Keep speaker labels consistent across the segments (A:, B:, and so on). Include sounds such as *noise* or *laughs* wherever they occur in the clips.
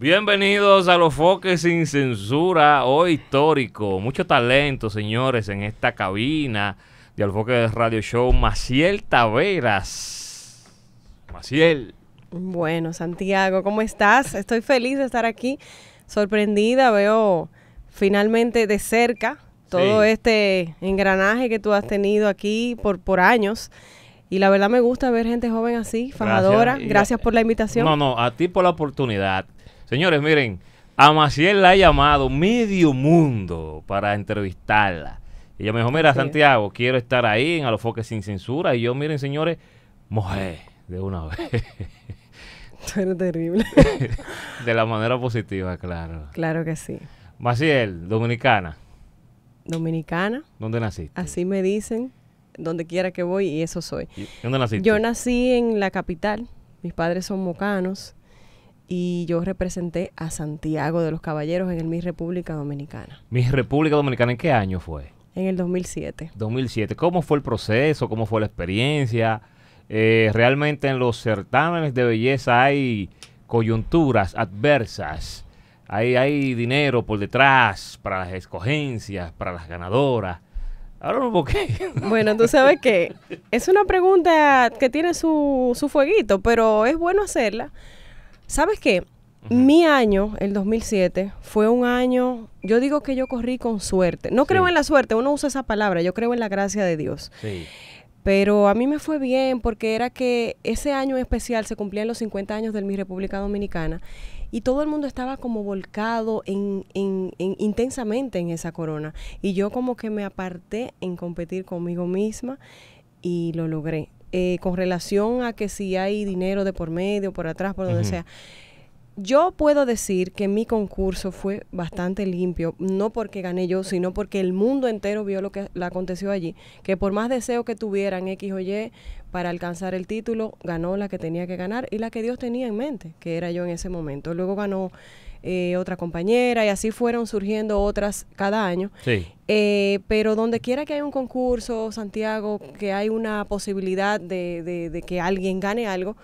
A: Bienvenidos a los foques sin censura, hoy histórico. Mucho talento, señores, en esta cabina de Alfoque de Radio Show. Maciel Taveras. Maciel.
B: Bueno, Santiago, ¿cómo estás? Estoy feliz de estar aquí, sorprendida, veo finalmente de cerca todo este engranaje que tú has tenido aquí por, por años. Y la verdad me gusta ver gente joven así, fajadora. Gracias, Gracias por la invitación. No,
A: no, a ti por la oportunidad. Señores, miren, a Maciel la ha llamado medio mundo para entrevistarla. Ella me dijo, mira, Santiago, quiero estar ahí en Foques Sin Censura. Y yo, miren, señores, mojé de una vez.
B: Tú *laughs* eres terrible.
A: *laughs* de la manera positiva, claro. Claro que sí. Maciel, dominicana.
B: Dominicana.
A: ¿Dónde naciste?
B: Así me dicen, donde quiera que voy, y eso soy. ¿Dónde naciste? Yo nací en la capital. Mis padres son mocanos y yo representé a Santiago de los Caballeros en el Miss República Dominicana.
A: ¿Miss República Dominicana en qué año fue?
B: En el 2007.
A: 2007. ¿Cómo fue el proceso? ¿Cómo fue la experiencia? Eh, ¿Realmente en los certámenes de belleza hay coyunturas adversas? ¿Hay, hay dinero por detrás para las escogencias, para las ganadoras? Ahora no,
B: *laughs* Bueno, tú sabes que es una pregunta que tiene su, su fueguito, pero es bueno hacerla ¿Sabes qué? Mi año, el 2007, fue un año, yo digo que yo corrí con suerte. No creo en la suerte, uno usa esa palabra, yo creo en la gracia de Dios. Pero a mí me fue bien porque era que ese año especial se cumplían los 50 años de mi República Dominicana y todo el mundo estaba como volcado en, en, intensamente en esa corona. Y yo como que me aparté en competir conmigo misma y lo logré. Eh, con relación a que si hay dinero de por medio, por atrás, por donde sea. Yo puedo decir que mi concurso fue bastante limpio, no porque gané yo, sino porque el mundo entero vio lo que le aconteció allí, que por más deseo que tuvieran X o Y para alcanzar el título, ganó la que tenía que ganar y la que Dios tenía en mente, que era yo en ese momento. Luego ganó eh, otra compañera, y así fueron surgiendo otras cada año. Sí. Eh, pero donde quiera que hay un concurso, Santiago, que hay una posibilidad de, que alguien gane algo,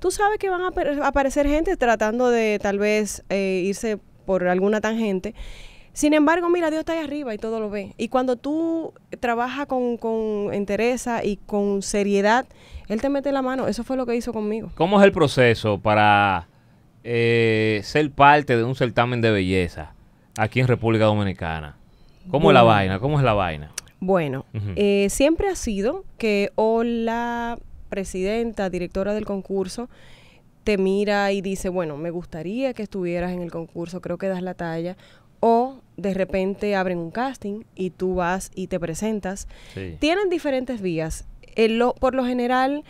B: tú sabes que van a aparecer gente tratando de tal vez eh, irse por alguna tangente. Sin embargo, mira, Dios está ahí arriba y todo lo ve. Y cuando tú trabajas con, con entereza y con seriedad, Él te mete la mano. Eso fue lo que hizo conmigo.
A: ¿Cómo es el proceso para eh, ser parte de un certamen de belleza aquí en República Dominicana? ¿Cómo es la vaina? ¿Cómo es la vaina?
B: Bueno, eh, siempre ha sido que o la presidenta, directora del concurso, te mira y dice, bueno, me gustaría que estuvieras en el concurso, creo que das la talla, o de repente abren un casting y tú vas y te presentas. Tienen diferentes vías. Eh, lo, por lo general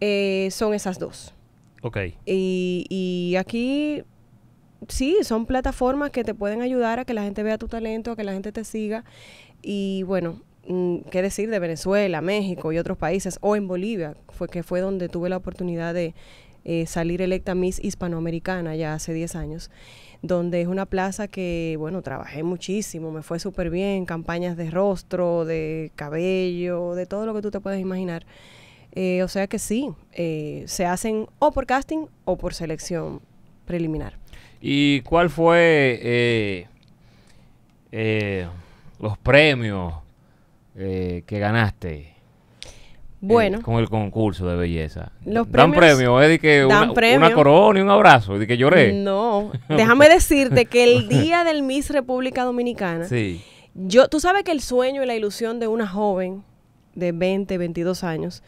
B: eh, son esas dos. Ok. Y, y aquí sí, son plataformas que te pueden ayudar a que la gente vea tu talento, a que la gente te siga. Y bueno, mm, qué decir de Venezuela, México y otros países, o en Bolivia, fue que fue donde tuve la oportunidad de eh, salir electa Miss Hispanoamericana ya hace 10 años, donde es una plaza que, bueno, trabajé muchísimo, me fue súper bien, campañas de rostro, de cabello, de todo lo que tú te puedes imaginar. Eh, o sea que sí, eh, se hacen o por casting o por selección preliminar.
A: ¿Y cuál fue eh, los premios que ganaste? Bueno. con el concurso de belleza. Los dan premios, es de que una, una, corona y un abrazo, de que lloré. No, *laughs* déjame
B: decirte que el día del Miss República Dominicana, sí. yo, tú sabes que el sueño y la ilusión de una joven de 20, 22 años,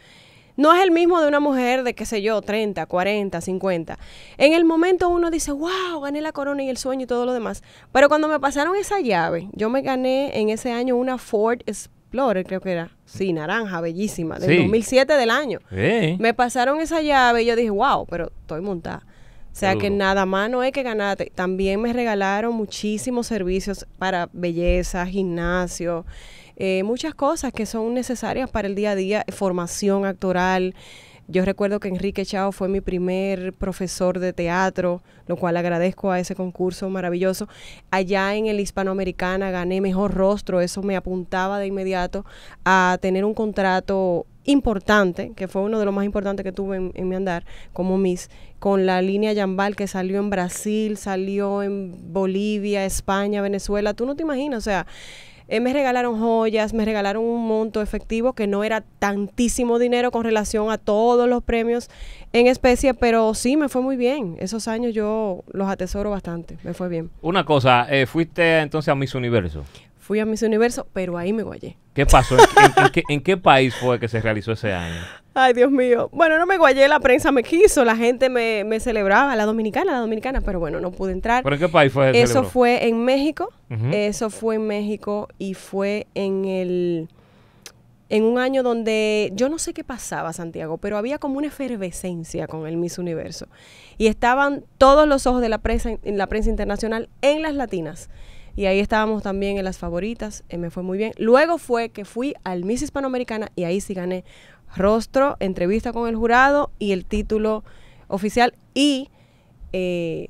B: no es el mismo de una mujer de, qué sé yo, 30, 40, 50. En el momento uno dice, wow, gané la corona y el sueño y todo lo demás. Pero cuando me pasaron esa llave, yo me gané en ese año una Ford Explorer, creo que era. Sí, naranja, bellísima, del 2007 del año.
A: Me
B: pasaron esa llave y yo dije, wow, pero estoy montada. O sea que nada más no es que ganar. También me regalaron muchísimos servicios para belleza, gimnasio. Eh, muchas cosas que son necesarias para el día a día, formación actoral. Yo recuerdo que Enrique Chao fue mi primer profesor de teatro, lo cual agradezco a ese concurso maravilloso. Allá en el Hispanoamericana gané mejor rostro, eso me apuntaba de inmediato a tener un contrato importante, que fue uno de los más importantes que tuve en, mi andar como Miss, con la línea Yambal que salió en Brasil, salió en Bolivia, España, Venezuela, tú no te imaginas, o sea, eh, me regalaron joyas, me regalaron un monto efectivo que no era tantísimo dinero con relación a todos los premios en especie, pero sí me fue muy bien. Esos años yo los atesoro bastante, me fue bien.
A: Una cosa, eh, fuiste entonces a Miss Universo.
B: Fui a Miss Universo, pero ahí me
A: guayé. ¿Qué pasó? ¿En qué país fue que se realizó ese año?
B: Ay, Dios mío. Bueno, no me guayé, la prensa me quiso, la gente me, celebraba, la dominicana, la dominicana, pero bueno, no pude entrar. ¿Pero qué
A: país fue? Eso fue
B: en México, eso fue en México y fue en el en un año donde yo no sé qué pasaba, Santiago, pero había como una efervescencia con el Miss Universo. Y estaban todos los ojos de la prensa, en la prensa internacional en las latinas. Y ahí estábamos también en las favoritas, eh, me fue muy bien. Luego fue que fui al Miss Hispanoamericana y ahí sí gané rostro, entrevista con el jurado y el título oficial y eh,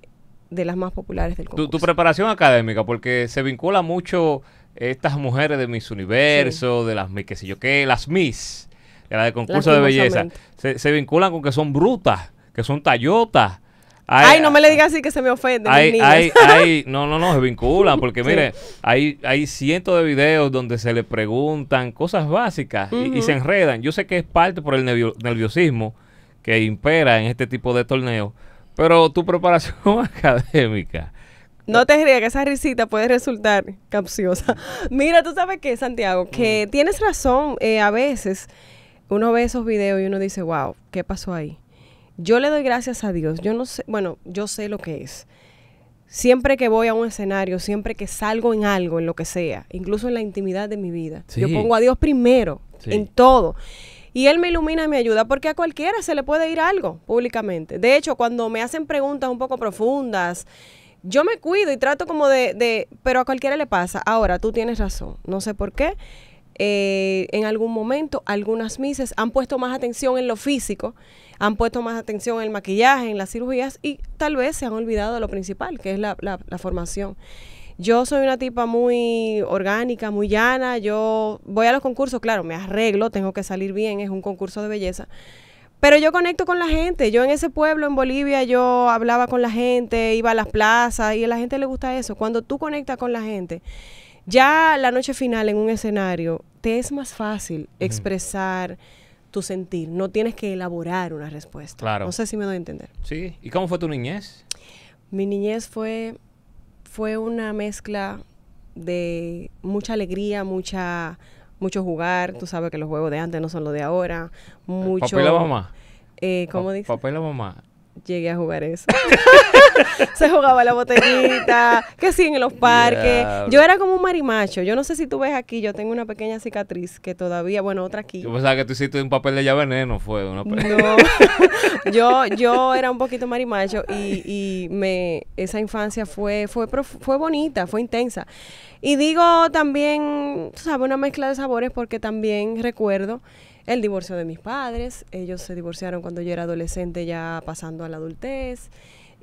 B: de las más populares del concurso.
A: Tu, preparación académica, porque se vincula mucho estas mujeres de Miss Universo, de las Miss, que sé yo qué, las Miss, de la de concurso de belleza, se, se vinculan con que son brutas, que son tallotas, Ay,
B: no me le digas así que se me ofende. Ay, *laughs* hay,
A: no, no, no, se vinculan, porque mire, hay, hay cientos de videos donde se le preguntan cosas básicas y, se enredan. Yo sé que es parte por el nerviosismo que impera en este tipo de torneos, pero tu *laughs* preparación *laughs* académica.
B: No te diría que esa risita puede resultar capciosa. Mira, tú sabes qué, Santiago, que mm. tienes razón, eh, a veces uno ve esos videos y uno dice, wow, ¿qué pasó ahí? Yo le doy gracias a Dios. Yo no sé, bueno, yo sé lo que es. Siempre que voy a un escenario, siempre que salgo en algo, en lo que sea, incluso en la intimidad de mi vida, yo pongo a Dios primero, en todo. Y Él me ilumina y me ayuda, porque a cualquiera se le puede ir algo públicamente. De hecho, cuando me hacen preguntas un poco profundas, yo me cuido y trato como de, de, pero a cualquiera le pasa. Ahora, tú tienes razón, no sé por qué. Eh, en algún momento algunas mises han puesto más atención en lo físico, han puesto más atención en el maquillaje, en las cirugías y tal vez se han olvidado de lo principal, que es la, la formación. Yo soy una tipa muy orgánica, muy llana, yo voy a los concursos, claro, me arreglo, tengo que salir bien, es un concurso de belleza. Pero yo conecto con la gente. Yo en ese pueblo, en Bolivia, yo hablaba con la gente, iba a las plazas y a la gente le gusta eso. Cuando tú conectas con la gente, ya la noche final en un escenario, te es más fácil expresar tu sentir, no tienes que elaborar una respuesta. Claro. No sé si me doy a entender.
A: Sí, ¿y cómo fue tu niñez?
B: Mi niñez fue, fue una mezcla de mucha alegría, mucha mucho jugar, tú sabes que los juegos de antes no son los de ahora, mucho... Papá y la mamá. Eh, ¿Cómo dices?
A: Papá y la mamá.
B: Llegué a jugar eso. *laughs* *laughs* se jugaba la botellita, que sí, en los parques. Yo era como un marimacho. Yo no sé si tú ves aquí, yo tengo una pequeña cicatriz que todavía, bueno, otra aquí. Yo
A: pensaba que tú hiciste un papel de llave veneno, fue una No,
B: *laughs* yo, yo era un poquito marimacho y, y me, esa infancia fue, fue, fue bonita, fue intensa. Y digo también, ¿sabes? Una mezcla de sabores porque también recuerdo el divorcio de mis padres. Ellos se divorciaron cuando yo era adolescente, ya pasando a la adultez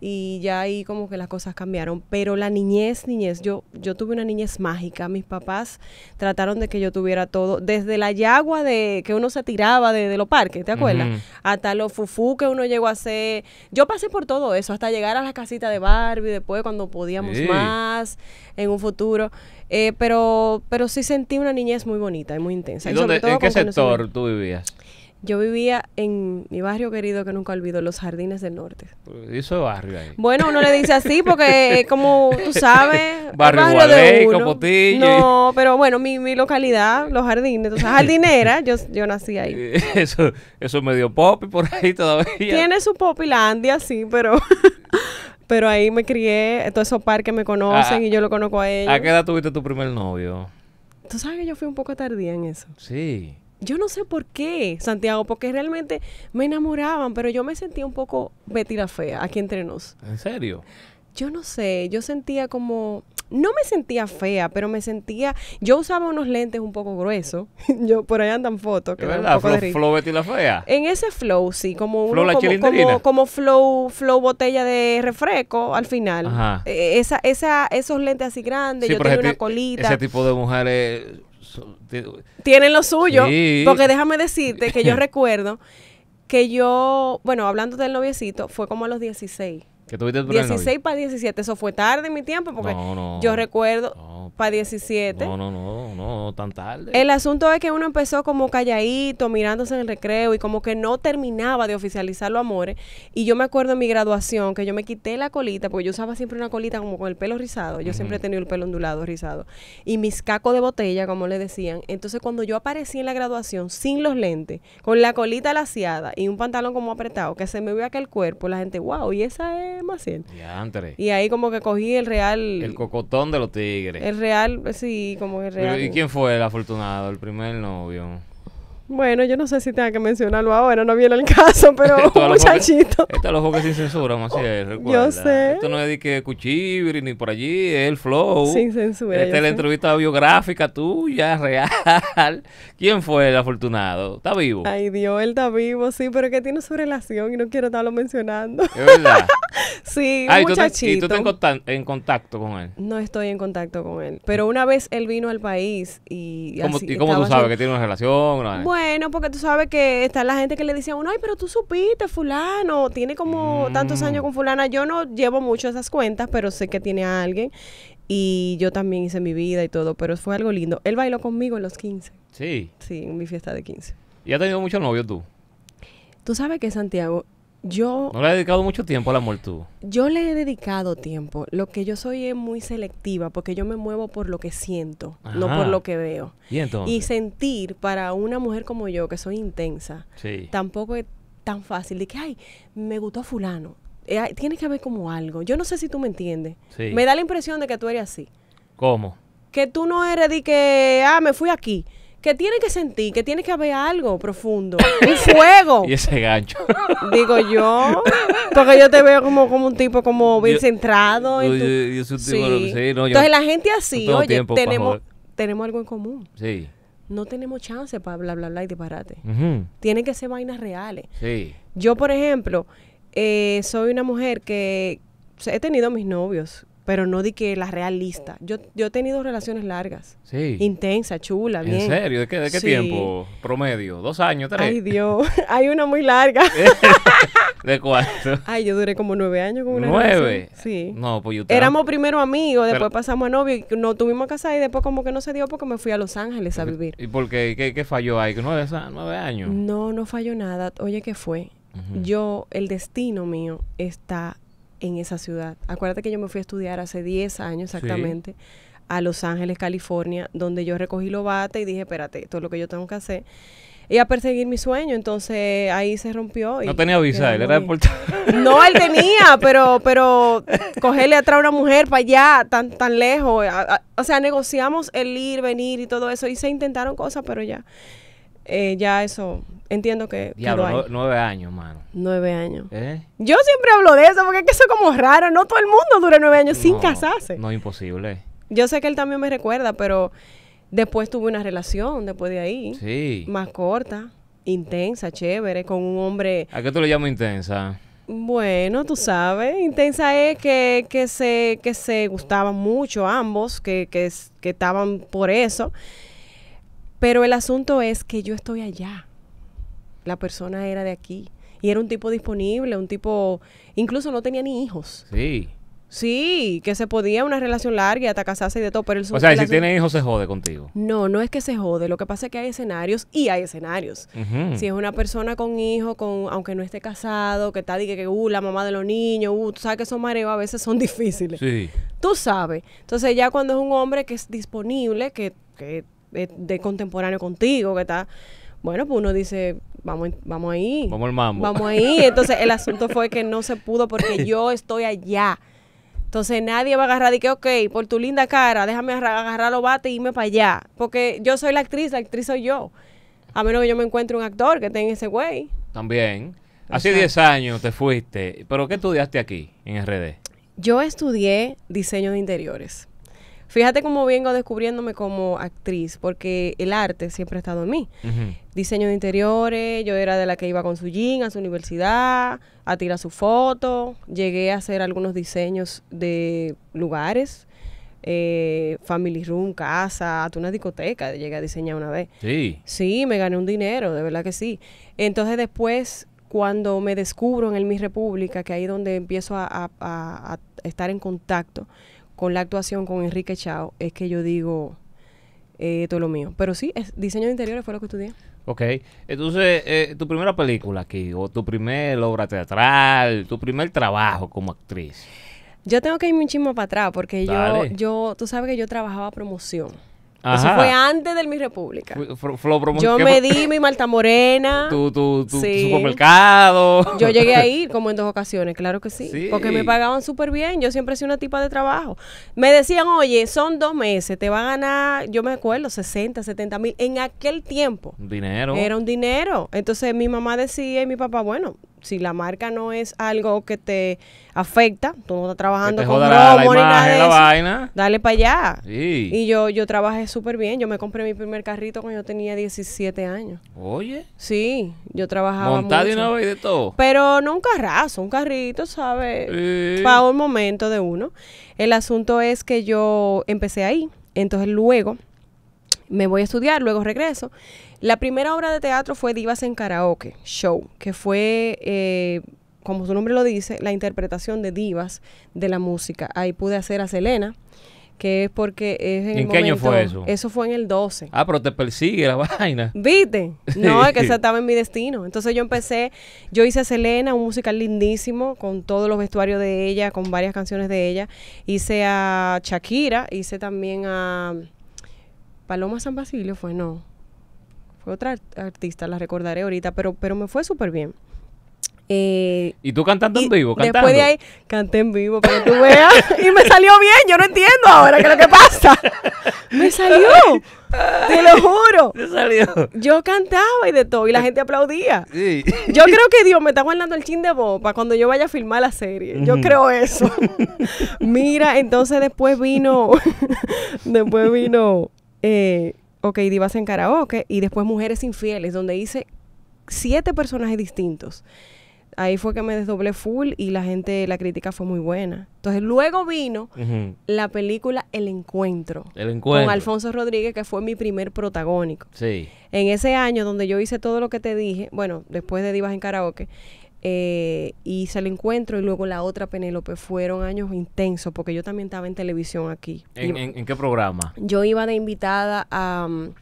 B: y ya ahí como que las cosas cambiaron. Pero la niñez, niñez, yo, yo tuve una niñez mágica. Mis papás trataron de que yo tuviera todo, desde la yagua de que uno se tiraba de, los parques, ¿te acuerdas? Hasta los fufú que uno llegó a hacer. Yo pasé por todo eso, hasta llegar a la casita de Barbie, después cuando podíamos más, en un futuro. Eh, pero, pero sí sentí una niñez muy bonita y muy intensa. ¿Y, ¿En qué sector tú vivías? Yo vivía en mi barrio querido que nunca olvido, los Jardines del Norte.
A: Eso pues, barrio ahí. Bueno, uno le dice así porque como tú sabes, *laughs* barrio, de No,
B: pero bueno, mi, mi localidad, los Jardines, entonces jardinera, yo, yo nací ahí.
A: *laughs* Eso eso medio pop por ahí todavía. Tiene
B: su popilandia, sí, pero *laughs* pero ahí me crié, todos esos parques me conocen ah, y yo lo conozco a ellos. ¿A qué edad
A: tuviste tu primer novio?
B: Tú sabes que yo fui un poco tardía en eso. Sí yo no sé por qué, Santiago, porque realmente me enamoraban, pero yo me sentía un poco Betty la Fea aquí entre nos. ¿En serio? Yo no sé, yo sentía como, no me sentía fea, pero me sentía, yo usaba unos lentes un poco gruesos, *laughs* yo por ahí andan fotos. Que ¿Verdad? Un flow,
A: Betty la Fea.
B: En ese flow, sí, como flow, como, como, flow, flow botella de refresco al final. Ajá. Eh, esa, esa, esos lentes así grandes, yo tenía una colita. Ese
A: tipo de mujeres tienen
B: lo suyo, porque déjame decirte que yo *laughs* recuerdo que yo, bueno, hablando del noviecito, fue como a los 16.
A: ¿Qué tuviste 16
B: para 17, eso fue tarde en mi tiempo, porque yo recuerdo para 17.
A: No, no, no, no tan tarde.
B: El asunto es que uno empezó como calladito, mirándose en el recreo y como que no terminaba de oficializar los amores. Y yo me acuerdo en mi graduación que yo me quité la colita, porque yo usaba siempre una colita como con el pelo rizado. Yo siempre he tenido el pelo ondulado, rizado. Y mis cacos de botella, como le decían. Entonces cuando yo aparecí en la graduación sin los lentes, con la colita laciada y un pantalón como apretado, que se me vio aquel cuerpo, la gente, wow, y esa es más Y, y ahí como que cogí el real...
A: El cocotón de los tigres. El
B: real, sí, como el real. ¿Y
A: quién fue? fue el afortunado, el primer novio.
B: Bueno, yo no sé si tenga que mencionarlo ahora, no viene el *laughs* caso, pero un muchachito.
A: Está los que sin censura, más *laughs* Yo sé. Esto no es de que cuchibri ni por allí, es el flow. Sin censura. Esta es la entrevista biográfica tuya, *laughs* real. ¿Quién fue el afortunado? ¿Está vivo?
B: Ay, Dios, él está vivo, sí, pero que tiene su relación y no quiero estarlo mencionando. Es verdad. sí, un muchachito. Ah, ¿Y tú
A: estás en contacto con él?
B: No estoy en contacto con él, pero una vez él vino al país y. así, ¿y cómo tú sabes que
A: tiene una relación? bueno,
B: bueno, porque tú sabes que está la gente que le dice a uno, ay, pero tú supiste, fulano, tiene como tantos años mm. con fulana. Yo no llevo mucho esas cuentas, pero sé que tiene a alguien. Y yo también hice mi vida y todo, pero fue algo lindo. Él bailó conmigo en los 15. Sí. Sí, en mi fiesta de 15.
A: ¿Y has tenido muchos novios tú?
B: Tú sabes que Santiago, yo...
A: No le he dedicado mucho tiempo al amor tú.
B: Yo le he dedicado tiempo. Lo que yo soy es muy selectiva porque yo me muevo por lo que siento, no por lo que veo. ¿Y, sentir para una mujer como yo, que soy intensa, tampoco es tan fácil. De que, ay, me gustó fulano. Eh, tiene que haber como algo. Yo no sé si tú me entiendes. Me da la impresión de que tú eres así. ¿Cómo? Que tú no eres de que, ah, me fui aquí que tiene que sentir, que tiene que haber algo profundo, *coughs* un
A: fuego. Y ese gancho.
B: *laughs* Digo yo, porque yo te veo como, como un tipo como bien centrado. Entonces la gente así, oye, tenemos, tenemos algo en común. Sí. No tenemos chance para bla, bla, bla y disparate. Tienen que ser vainas reales. Yo, por ejemplo, eh, soy una mujer que, he tenido mis novios pero no di que la realista. Yo, yo he tenido relaciones largas. Sí. Intensa, chula, bien. ¿En serio? ¿De qué, de qué tiempo?
A: Promedio. ¿Dos años? ¿Tres? Ay, *laughs*
B: Dios. Hay una muy larga.
A: *laughs* ¿De cuánto?
B: Ay, yo duré como nueve años con una ¿Nueve? Sí. No, pues yo Éramos primero amigos, después pasamos a novio, y nos tuvimos a y después como que no se dio porque me fui a Los Ángeles a vivir.
A: ¿Y por qué? ¿Qué, falló ahí? ¿Nueve, ¿Nueve años?
B: No, no falló nada. Oye, ¿qué fue? Yo, el destino mío está en esa ciudad. Acuérdate que yo me fui a estudiar hace 10 años exactamente a Los Ángeles, California, donde yo recogí lo bate y dije, espérate, esto es lo que yo tengo que hacer. Y a perseguir mi sueño, entonces ahí se rompió. no tenía visa, él era
A: deportado. *laughs* No, él tenía,
B: pero pero cogerle atrás a una mujer para allá, tan tan lejos. o sea, negociamos el ir, venir y todo eso. Y se intentaron cosas, pero ya. Eh, ya eso entiendo que. Diablo,
A: nueve años, mano.
B: Nueve años. ¿Eh? Yo siempre hablo de eso porque es que eso es como raro. No todo el mundo dura nueve años sin casarse.
A: No, es imposible.
B: Yo sé que él también me recuerda, pero después tuve una relación después de ahí.
A: Sí. Más
B: corta, intensa, chévere, con un hombre.
A: ¿A qué tú le llamas intensa?
B: Bueno, tú sabes, intensa es que, que se, que se gustaban mucho ambos, que, que estaban por eso. Pero el asunto es que yo estoy allá. La persona era de aquí. Y era un tipo disponible, un tipo... Incluso no tenía ni hijos. Sí. Sí, que se podía una relación larga hasta casarse y de todo, pero el O sea, si tiene hijos
A: se jode contigo.
B: No, no es que se jode, lo que pasa es que hay escenarios y hay escenarios. Si es una persona con hijos, con aunque no esté casado, que está diga que, uh, la mamá de los niños, uh, tú sabes que esos mareos a veces son *laughs* difíciles. Sí. Tú sabes. Entonces, ya cuando es un hombre que es disponible, que, que eh, de contemporáneo contigo, que está... Bueno, pues uno dice, vamos, vamos ahí. Vamos Vamos ahí. Entonces el asunto fue que no se pudo porque yo estoy allá. Entonces nadie va a agarrar y que, ok, por tu linda cara, déjame agarrar los bates y irme para allá. Porque yo soy la actriz, la actriz soy yo. A menos que yo me encuentre un actor que tenga ese güey.
A: También. Hace 10 años te fuiste, pero ¿qué estudiaste aquí en RD?
B: Yo estudié diseño de interiores. Fíjate cómo vengo descubriéndome como actriz, porque el arte siempre ha estado en mí. Diseño de interiores, yo era de la que iba con su jean a su universidad, a tirar su foto. Llegué a hacer algunos diseños de lugares, eh, family room, casa, hasta una discoteca, llegué a diseñar una vez. Sí. Sí, me gané un dinero, de verdad que sí. Entonces después, cuando me descubro en el Mi República, que ahí es donde empiezo a estar en contacto con la actuación con Enrique Chao es que yo digo eh, todo lo mío. Pero sí, diseño de interiores fue lo que estudié.
A: Ok, entonces eh, tu primera película aquí, o tu primer obra teatral, tu primer trabajo como actriz.
B: Yo tengo que irme un chismo para atrás porque yo, yo, tú sabes que yo trabajaba promoción. Eso fue antes de Mi República.
A: Yo me di
B: mi Malta Morena. *laughs* Tu, tu,
A: supermercado. Yo llegué a
B: ir *laughs* como en dos ocasiones, claro que sí. Porque me pagaban súper bien. Yo siempre he una tipa de trabajo. Me decían, oye, son dos meses, te va a ganar, yo me acuerdo, 60, 70 mil. En aquel tiempo.
A: Dinero. Era un
B: dinero. Entonces mi mamá decía y mi papá, bueno, si la marca no es algo que te afecta, tú no estás trabajando con romo la vaina. dale para allá. Y yo, yo trabajé súper bien. Yo me compré mi primer carrito cuando yo tenía 17 años. Oye. Sí, yo trabajaba mucho. de todo. Pero no un carrazo, un carrito, ¿sabes? Para un momento de uno. El asunto es que yo empecé ahí. Entonces luego me voy a estudiar, luego regreso. La primera obra de teatro fue Divas en Karaoke Show, que fue, eh, como su nombre lo dice, la interpretación de divas de la música. Ahí pude hacer a Selena que es porque es en, ¿En qué año fue eso? Eso fue en el 12.
A: Ah, pero te persigue la *laughs* vaina.
B: ¿Viste? No, es que esa estaba en mi destino. Entonces yo empecé, yo hice a Selena, un musical lindísimo, con todos los vestuarios de ella, con varias canciones de ella. Hice a Shakira, hice también a Paloma San Basilio fue no. Fue otra artista, la recordaré ahorita, pero, pero me fue súper bien.
A: Eh, y tú cantando en vivo, cantando. Después de ahí,
B: canté en vivo, pero tú veas. *laughs* y me salió bien, yo no entiendo ahora qué es lo que pasa. Me salió. Te lo juro. Me salió. Yo cantaba y de todo, y la gente aplaudía. Yo creo que Dios me está guardando el chin de boba cuando yo vaya a filmar la serie. Yo creo eso. *laughs* Mira, entonces después vino. *laughs* después vino eh, ok, divas en karaoke, y después Mujeres Infieles, donde hice siete personajes distintos. Ahí fue que me desdoblé full y la gente, la crítica fue muy buena. Entonces luego vino la película El Encuentro. El Encuentro. Con Alfonso Rodríguez, que fue mi primer protagónico. Sí. En ese año donde yo hice todo lo que te dije, bueno, después de Divas en Karaoke, eh, y se encuentro y luego la otra Penélope fueron años intensos porque yo también estaba en televisión aquí.
A: ¿En, qué programa?
B: Yo iba de invitada a, mm,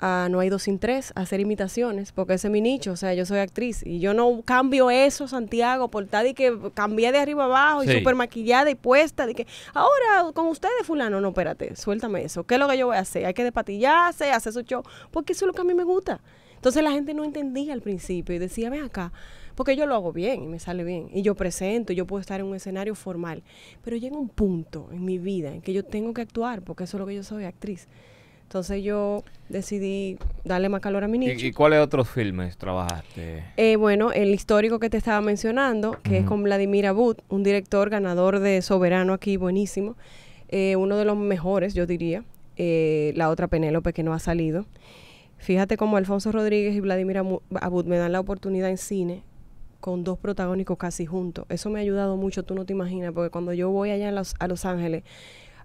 B: a No hay dos sin tres a hacer imitaciones porque ese es mi nicho, o sea, yo soy actriz y yo no cambio eso, Santiago, por tal y que cambié de arriba abajo y súper maquillada y puesta, de que ahora con ustedes fulano, no, espérate, suéltame eso, ¿qué es lo que yo voy a hacer? Hay que despatillarse, hacer su show, porque eso es lo que a mí me gusta. Entonces la gente no entendía al principio y decía, ven acá, porque yo lo hago bien y me sale bien, y yo presento, y yo puedo estar en un escenario formal, pero llega un punto en mi vida en que yo tengo que actuar, porque eso es lo que yo soy, actriz. Entonces yo decidí darle más calor a mi nicho.
A: ¿Y, cuáles otros filmes trabajaste?
B: Eh, bueno, el histórico que te estaba mencionando, que es con Vladimir Abud, un director ganador de Soberano aquí, buenísimo. Eh, uno de los mejores, yo diría. Eh, la otra Penélope que no ha salido. Fíjate cómo Alfonso Rodríguez y Vladimir Abud me dan la oportunidad en cine con dos protagónicos casi juntos. Eso me ha ayudado mucho, tú no te imaginas, porque cuando yo voy allá a Los, Ángeles,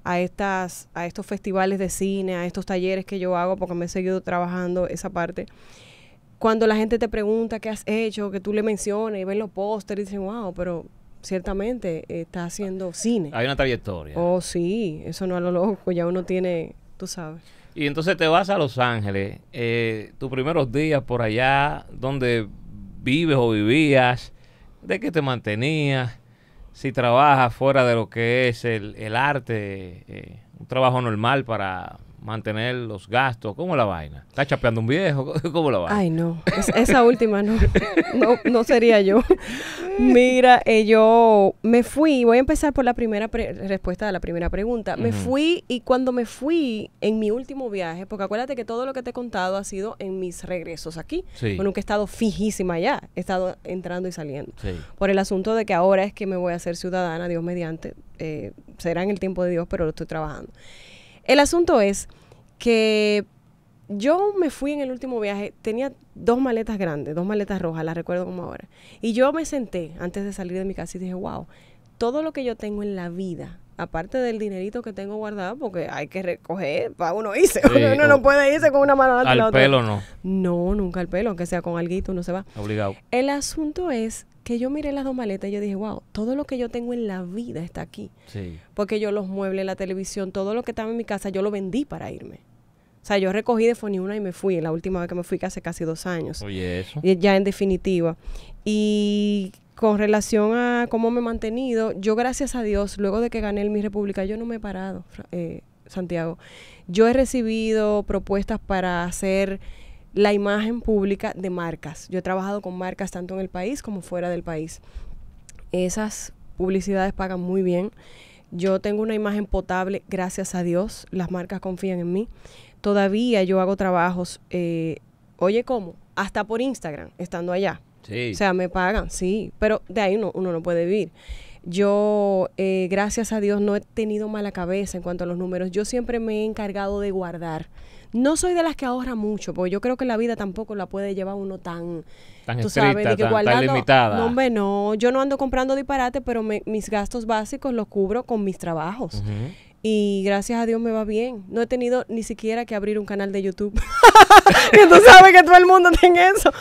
B: a, estas, a estos festivales de cine, a estos talleres que yo hago, porque me he seguido trabajando esa parte, cuando la gente te pregunta qué has hecho, que tú le menciones y ven los pósteres y dicen, wow, pero ciertamente eh, está haciendo cine.
A: Hay una trayectoria. Oh,
B: sí, eso no a lo loco, ya uno tiene, tú sabes.
A: Y entonces te vas a Los Ángeles, eh, tus primeros días por allá, donde vives o vivías, de qué te mantenías, si trabajas fuera de lo que es el, arte, eh, un trabajo normal para mantener los gastos? ¿Cómo la vaina? ¿Estás chapeando un viejo? *laughs* ¿Cómo la vaina?
B: Ay, no. esa última no. *laughs* no. no. sería yo. Mira, eh, yo me fui. Voy a empezar por la primera respuesta a la primera pregunta. Me fui y cuando me fui en mi último viaje, porque acuérdate que todo lo que te he contado ha sido en mis regresos aquí. Con Bueno, que he estado fijísima allá. He estado entrando y saliendo. Por el asunto de que ahora es que me voy a hacer ciudadana, Dios mediante. Eh, será en el tiempo de Dios, pero lo estoy trabajando. El asunto es que yo me fui en el último viaje, tenía dos maletas grandes, dos maletas rojas, las recuerdo como ahora. Y yo me senté antes de salir de mi casa y dije, wow, todo lo que yo tengo en la vida aparte del dinerito que tengo guardado, porque hay que recoger para uno irse. *laughs* uno no puede irse con una mano al la otra. Al pelo no. No, nunca al pelo, aunque sea con alguito, no se va. Obligado. El asunto es que yo miré las dos maletas y yo dije, wow, todo lo que yo tengo en la vida está aquí. Sí. Porque yo los muebles, la televisión, todo lo que estaba en mi casa, yo lo vendí para irme. O sea, yo recogí de una y me fui. La última vez que me fui, que hace casi dos años. Oye, eso. ya en definitiva. Y con relación a cómo me he mantenido, yo gracias a Dios, luego de que gané el mi república, yo no me he parado, eh, Santiago. Yo he recibido propuestas para hacer la imagen pública de marcas. Yo he trabajado con marcas tanto en el país como fuera del país. Esas publicidades pagan muy bien. Yo tengo una imagen potable, gracias a Dios. Las marcas confían en mí. Todavía yo hago trabajos, eh, oye, ¿cómo? Hasta por Instagram, estando allá. O sea, me pagan, sí, pero de ahí uno, no puede vivir. Yo, eh, gracias a Dios, no he tenido mala cabeza en cuanto a los números. Yo siempre me he encargado de guardar. No soy de las que ahorra mucho, porque yo creo que la vida tampoco la puede llevar uno tan,
A: tan estricta, tan, limitada. No, hombre,
B: no. Yo no ando comprando disparate, pero mis gastos básicos los cubro con mis trabajos. Y gracias a Dios me va bien. No he tenido ni siquiera que abrir un canal de YouTube. que *laughs* *laughs* tú sabes que todo el mundo tiene eso.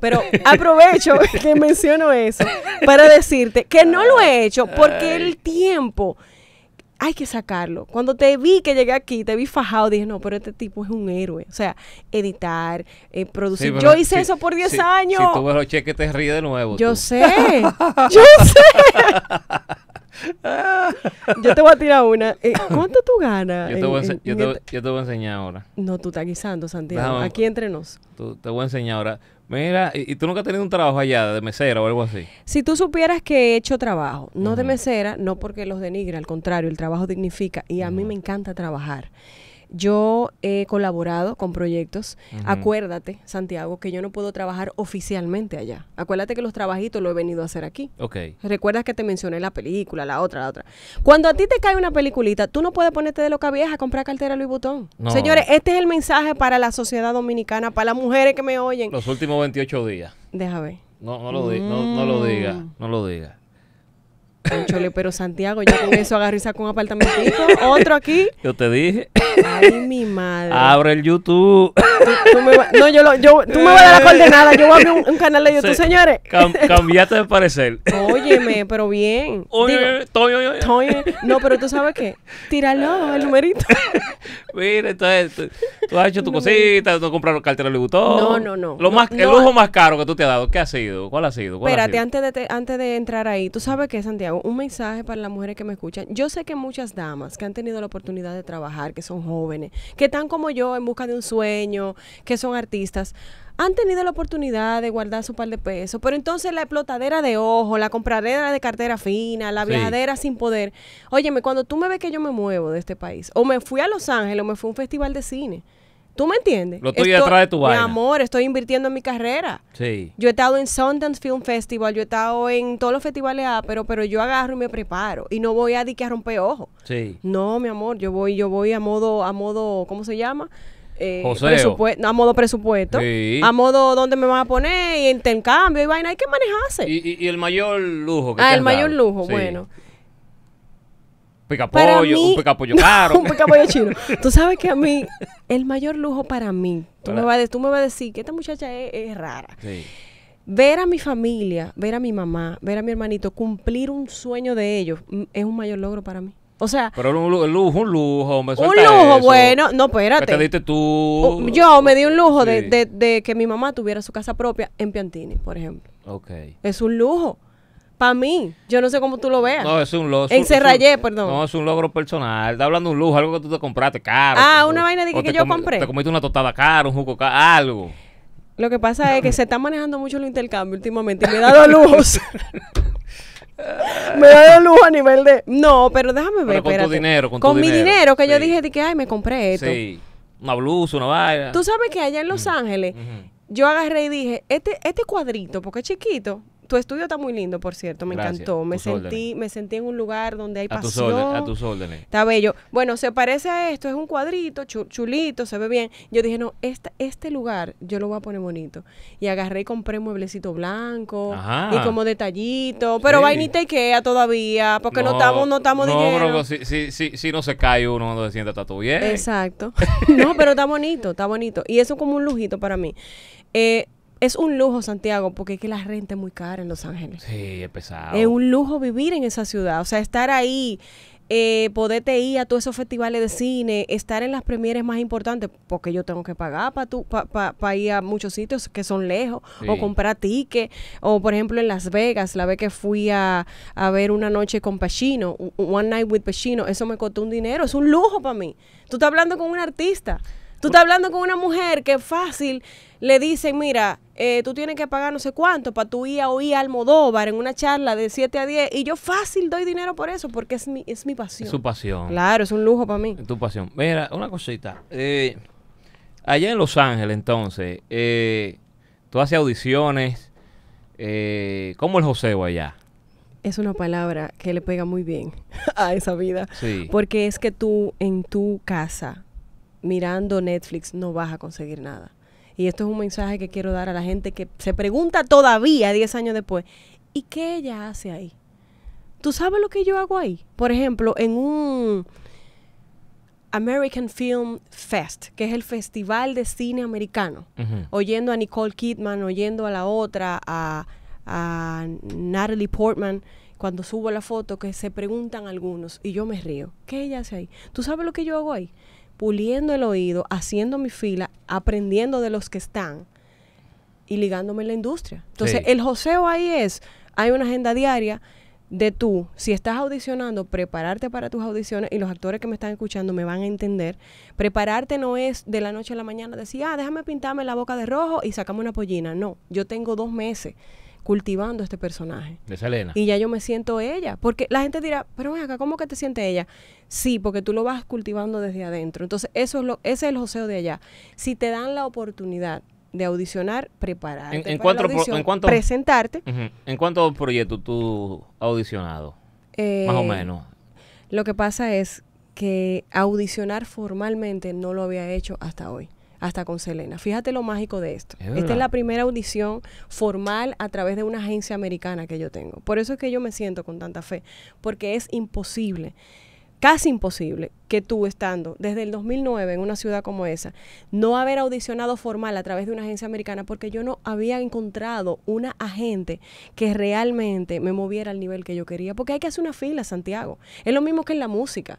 B: Pero *laughs* aprovecho *laughs* que menciono eso para decirte que no lo he hecho porque el tiempo hay que sacarlo. Cuando te vi que llegué aquí, te vi fajado, dije, no, pero este tipo es un héroe. O sea, editar, eh, producir. yo hice eso por 10 años. Si tú
A: ves los cheques, te ríes de nuevo. Yo sé, *laughs* yo sé. yo te voy a tirar una. Eh, ¿Cuánto tú ganas? Yo te, voy a, enseñar ahora.
B: No, tú estás guisando,
A: Santiago. aquí entre nos. te voy a enseñar ahora. Mira, ¿y, tú nunca has tenido un trabajo allá de mesera o algo así?
B: Si tú supieras que he hecho trabajo, no de mesera, no porque los denigre, al contrario, el trabajo dignifica y a mí me encanta trabajar. Yo he colaborado con proyectos. Acuérdate, Santiago, que yo no puedo trabajar oficialmente allá. Acuérdate que los trabajitos los he venido a hacer aquí. Ok. Recuerdas que te mencioné la película, la otra, la otra. Cuando a ti te cae una peliculita, tú no puedes ponerte de loca vieja a comprar cartera Louis Vuitton. Señores, este es el mensaje para la sociedad dominicana, para las mujeres que me oyen.
A: Los últimos 28 días. Déjame. No, no lo, no, no lo mm. diga, no lo diga
B: pero Santiago, ya con eso agarro y saco un apartamentito. Otro aquí.
A: Yo te dije. Ay, mi madre. Abre el YouTube.
B: Tú, me no, yo, lo, yo tú me vas a dar la coordenada. Yo voy a abrir un, canal de YouTube, señores. Cam,
A: cambiaste de parecer.
B: Óyeme, pero bien. Oye, oye, oye. no, pero tú sabes qué. Tíralo, el numerito.
A: Mira, entonces tú, has hecho tu cosita, tú compraron cartera le gustó. No, no, no. Lo más, no, El lujo más caro que tú te has dado, ¿qué ha sido? ¿Cuál ha sido? espérate,
B: Antes, de antes de entrar ahí, tú sabes qué, Santiago un mensaje para las mujeres que me escuchan. Yo sé que muchas damas que han tenido la oportunidad de trabajar, que son jóvenes, que están como yo en busca de un sueño, que son artistas, han tenido la oportunidad de guardar su par de pesos, pero entonces la explotadera de ojo, la compradera de cartera fina, la viajadera sin poder. Óyeme, cuando tú me ves que yo me muevo de este país, o me fui a Los Ángeles, o me fui a un festival de cine, ¿Tú me entiendes? Lo estoy detrás de tu vaina. Mi amor, estoy invirtiendo en mi carrera. Sí. Yo he estado en Sundance Film Festival, yo he estado en todos los festivales ah, pero, pero yo agarro y me preparo. Y no voy a di a romper ojos. No, mi amor, yo voy, yo voy a modo, a modo, ¿cómo se llama? Eh, presupuesto, a modo presupuesto, a modo donde me van a poner, y intercambio y vaina, hay que manejarse.
A: Y, el mayor lujo. Que ah, el mayor lujo, bueno picapollo, un picapollo caro. *laughs* un picapollo *laughs* chino.
B: tú sabes que a mí, el mayor lujo para mí, tú, me vas, a decir que esta muchacha es, rara. Ver a mi familia, ver a mi mamá, ver a mi hermanito, cumplir un sueño de ellos, mm, es un mayor logro para mí. O sea.
A: Pero un lujo, un lujo, Un lujo,
B: bueno, no, espérate. ¿Qué te
A: diste tú?
B: Yo me di un lujo de, de, que mi mamá tuviera su casa propia en Piantini, por ejemplo. Ok. Es un lujo. Para mí, yo no sé cómo tú lo veas. No,
A: es un logro. En perdón. No, es un logro personal. Está hablando de un lujo, algo que tú te compraste caro. Ah, una vaina de que, yo compré. Te comiste una tostada cara, un jugo caro, algo.
B: Lo que pasa es que se está manejando mucho el intercambio últimamente y me da dado lujos. *laughs* me da dado lujo a nivel de. No, pero déjame ver. Pero con tu dinero, con, mi dinero. que yo dije de que, ay, me compré esto. Sí.
A: Una blusa, una vaina. Tú sabes
B: que allá en Los Ángeles, yo agarré y dije, este, este cuadrito, porque es chiquito, tu estudio está muy lindo, por cierto, me encantó. Me sentí, me sentí en un lugar donde hay a Tus órdenes, a tus órdenes. Está bello. Bueno, se parece a esto, es un cuadrito chulito, se ve bien. Yo dije, no, este lugar yo lo voy a poner bonito. Y agarré y compré mueblecito blanco y como detallito, pero vainita Ikea todavía, porque no estamos no estamos dinero. No,
A: si, no se cae uno cuando se sienta está todo bien.
B: Exacto. *laughs* no, pero está bonito, está bonito y eso como un lujito para mí. Eh, es un lujo Santiago, porque es que la renta es muy cara en Los
A: Ángeles. Sí, es pesado. Es un
B: lujo vivir en esa ciudad, o sea, estar ahí, eh, poderte ir a todos esos festivales de cine, estar en las premieres más importantes, porque yo tengo que pagar para pa, ir a muchos sitios que son lejos, o comprar tickets, o por ejemplo en Las Vegas, la vez que fui a, a ver una noche con Pacino, One Night with Pacino, eso me costó un dinero, es un lujo para mí. Tú estás hablando con un artista. Tú estás hablando con una mujer que fácil le dicen, mira, eh, tú tienes que pagar no sé cuánto para tu ir a Almodóvar en una charla de 7 a 10 y yo fácil doy dinero por eso porque es mi, pasión. su pasión. Claro, es un lujo para mí.
A: Es tu pasión. Mira, una cosita. Eh, allá en Los Ángeles, entonces, eh, tú haces audiciones. ¿Cómo el joseo allá?
B: es una palabra que le pega muy bien *laughs* a esa vida. Sí. Porque es que tú en tu casa mirando Netflix no vas a conseguir nada. Y esto es un mensaje que quiero dar a la gente que se pregunta todavía 10 años después, ¿y qué ella hace ahí? ¿Tú sabes lo que yo hago ahí? Por ejemplo, en un American Film Fest, que es el festival de cine americano, oyendo a Nicole Kidman, oyendo a la otra, a, a Natalie Portman, cuando subo la foto, que se preguntan algunos y yo me río. ¿Qué ella hace ahí? ¿Tú sabes lo que yo hago ahí? puliendo el oído, haciendo mi fila, aprendiendo de los que están y ligándome en la industria. Entonces, el joseo ahí es, hay una agenda diaria de tú, si estás audicionando, prepararte para tus audiciones y los actores que me están escuchando me van a entender. Prepararte no es de la noche a la mañana decir, ah, déjame pintarme la boca de rojo y sacame una pollina. No, yo tengo dos meses cultivando este personaje. De Selena. Y ya yo me siento ella. Porque la gente dirá, pero ven acá, ¿cómo que te siente ella? Sí, porque tú lo vas cultivando desde adentro. Entonces, eso es lo, ese es el joseo de allá. Si te dan la oportunidad de audicionar, prepararte. ¿En, presentarte.
A: ¿En cuántos proyectos tú has audicionado? Eh, Más o menos.
B: Lo que pasa es que audicionar formalmente no lo había hecho hasta hoy hasta con Selena. Fíjate lo mágico de esto. Esta es la primera audición formal a través de una agencia americana que yo tengo. Por eso es que yo me siento con tanta fe, porque es imposible casi imposible que tú estando desde el 2009 en una ciudad como esa, no haber audicionado formal a través de una agencia americana porque yo no había encontrado una agente que realmente me moviera al nivel que yo quería, porque hay que hacer una fila, Santiago. Es lo mismo que en la música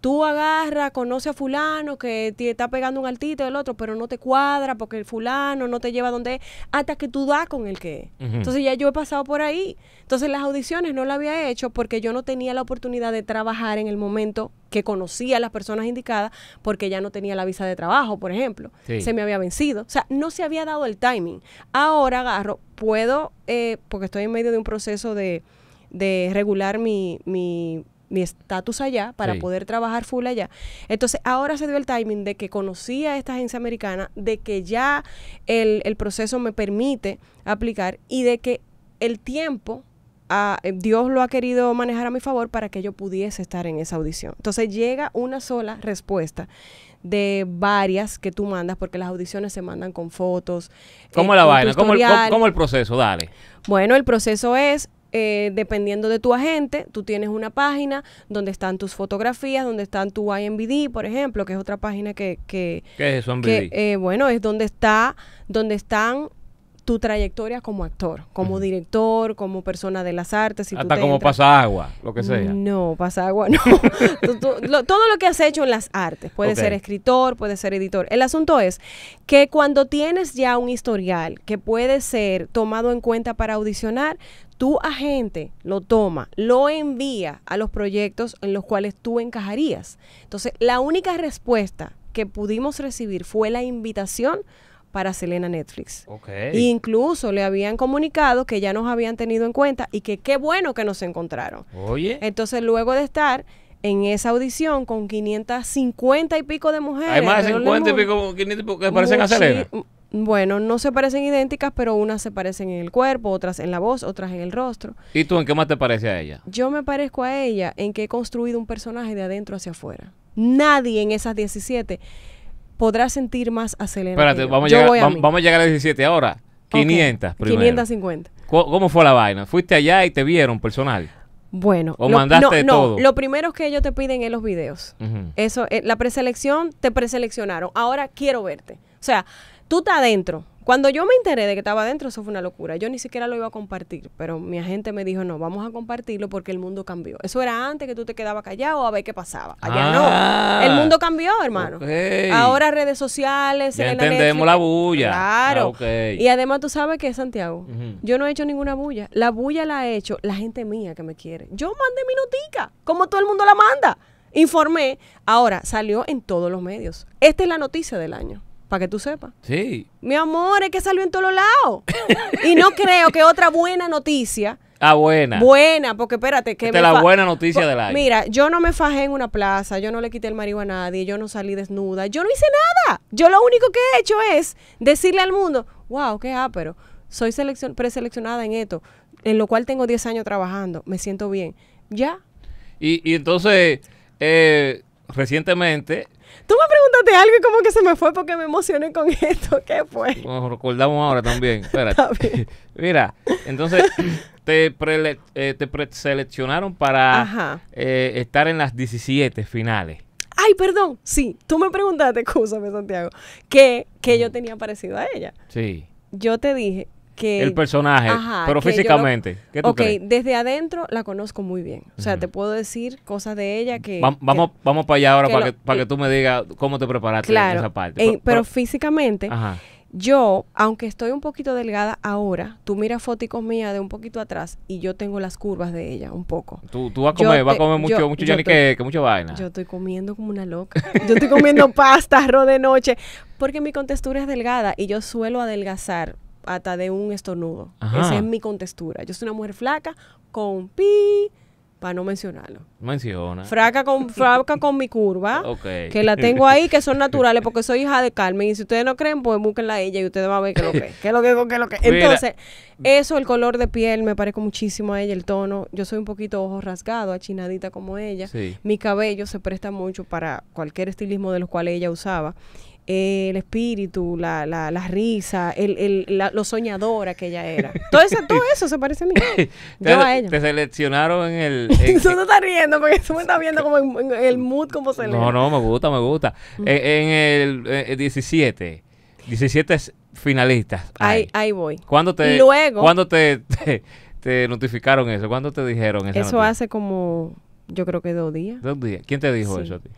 B: tú agarras, conoce a fulano que te está pegando un altito del otro, pero no te cuadra porque el fulano no te lleva donde es, hasta que tú das con el que es. Entonces ya yo he pasado por ahí. Entonces las audiciones no las había hecho porque yo no tenía la oportunidad de trabajar en el momento que conocía a las personas indicadas porque ya no tenía la visa de trabajo, por ejemplo. Se me había vencido. O sea, no se había dado el timing. Ahora agarro, puedo, eh, porque estoy en medio de un proceso de, de regular mi, mi mi estatus allá para poder trabajar full allá. Entonces, ahora se dio el timing de que conocí a esta agencia americana, de que ya el, proceso me permite aplicar y de que el tiempo a, ah, eh, Dios lo ha querido manejar a mi favor para que yo pudiese estar en esa audición. Entonces llega una sola respuesta de varias que tú mandas, porque las audiciones se mandan con fotos. ¿Cómo eh, la vaina? ¿Cómo ¿Cómo el
A: proceso? Dale.
B: Bueno, el proceso es eh, dependiendo de tu agente, tú tienes una página donde están tus fotografías, donde están tu IMBD, por ejemplo, que es otra página que... que
A: ¿Qué es eso, eh,
B: bueno, es donde, está, donde están tu trayectoria como actor, como director, como persona de las artes. Hasta como
A: pasagua, lo que sea.
B: No, agua, no. *laughs* todo lo que has hecho en las artes, puede ser escritor, puede ser editor. El asunto es que cuando tienes ya un historial que puede ser tomado en cuenta para audicionar, tu agente lo toma, lo envía a los proyectos en los cuales tú encajarías. Entonces, la única respuesta que pudimos recibir fue la invitación para Selena Netflix. Okay. incluso le habían comunicado que ya nos habían tenido en cuenta y que qué bueno que nos encontraron. Oye. Entonces, luego de estar en esa audición con 550 y pico de mujeres. Hay más de 50 y pico,
A: que parecen a Selena.
B: Bueno, no se parecen idénticas, pero unas se parecen en el cuerpo, otras en la voz, otras en el rostro.
A: ¿Y tú en qué más te parece a ella?
B: Yo me parezco a ella en que he construido un personaje de adentro hacia afuera. Nadie en esas 17 podrás sentir más acelerado. Espérate, vamos,
A: a llegar a 17 ahora. 500 550. ¿Cómo, fue la vaina? ¿Fuiste allá y te vieron personal? Bueno, o mandaste no, todo. lo
B: primero que ellos te piden es los videos. Eso, eh, la preselección te preseleccionaron. Ahora quiero verte. O sea, tú estás adentro. Cuando yo me enteré de que estaba adentro, eso fue una locura. Yo ni siquiera lo iba a compartir, pero mi agente me dijo, no, vamos a compartirlo porque el mundo cambió. Eso era antes que tú te quedabas callado a ver qué pasaba.
A: Allá no. Ah. El mundo
B: cambió, hermano. Ahora redes sociales. Ya entendemos la,
A: bulla. Ah, claro. Y además
B: tú sabes que, es Santiago, yo no he hecho ninguna bulla. La bulla la ha hecho la gente mía que me quiere. Yo mandé mi notica, como todo el mundo la manda. Informé. Ahora, salió en todos los medios. Esta es la noticia del año para que tú sepas. Sí. Mi amor, es que salió en todos lados. y no creo que otra buena noticia.
A: Ah, buena.
B: Buena, porque espérate. Que Esta la buena noticia pues, del año. Mira, yo no me fajé en una plaza, yo no le quité el marido a nadie, yo no salí desnuda, yo no hice nada. Yo lo único que he hecho es decirle al mundo, wow, qué ah, pero soy preseleccionada en esto, en lo cual tengo 10 años trabajando, me siento bien. Ya.
A: Y, y entonces, eh, recientemente
B: Tú me preguntaste algo y como que se me fue porque me emocioné con *laughs* esto. ¿Qué fue?
A: Nos recordamos ahora también. Espérate. *laughs* *laughs* Mira, entonces *coughs* te, eh, te preseleccionaron para eh, estar en las 17 finales.
B: Ay, perdón. Sí, tú me preguntaste, escúchame, Santiago, que, que yo mm. tenía parecido a ella. Sí. Yo te dije, el personaje, pero físicamente. ok, desde adentro la conozco muy bien. O sea, te puedo decir cosas de ella que... vamos, vamos para allá ahora para, que, eh
A: tú me digas cómo te preparaste en esa parte. pero,
B: físicamente... Yo, aunque estoy un poquito delgada ahora, tú miras fotos mías de un poquito atrás y yo tengo las curvas de ella un poco. Tú, vas a comer, vas a comer mucho, mucho que, mucha vaina. Yo estoy comiendo como una loca. Yo estoy comiendo *laughs* pasta, arroz de noche, porque mi contextura es delgada y yo suelo adelgazar hasta de un estornudo. Esa es mi contextura. Yo soy una mujer flaca con pi, para no mencionarlo.
A: Menciona. Fraca
B: con, *laughs* fraca con mi curva, que la tengo ahí, que son *laughs* naturales, porque soy hija de Carmen. Y si ustedes no creen, pues búsquenla a ella y ustedes van a ver qué lo que *laughs* lo que, lo que. Entonces, eso, el color de piel, me parezco muchísimo a ella, el tono. Yo soy un poquito ojo rasgado, achinadita como ella. Mi cabello se presta mucho para cualquier estilismo de los cuales ella usaba el espíritu, la, la, la risa, el, el, la, lo soñadora que ella era.
A: Todo eso, todo eso se parece a mí. *laughs* te, seleccionaron en el. *laughs* En,
B: tú no estás riendo porque tú me estás viendo como el mood como se No, no,
A: me gusta, me gusta. Eh, en, el, 17. Eh, 17 eh, finalistas. Ahí, ahí voy. ¿Cuándo te, te, te, notificaron eso? ¿Cuándo te dijeron eso? Eso
B: hace como, yo creo que dos días.
A: Dos días. ¿Quién te dijo eso a ti?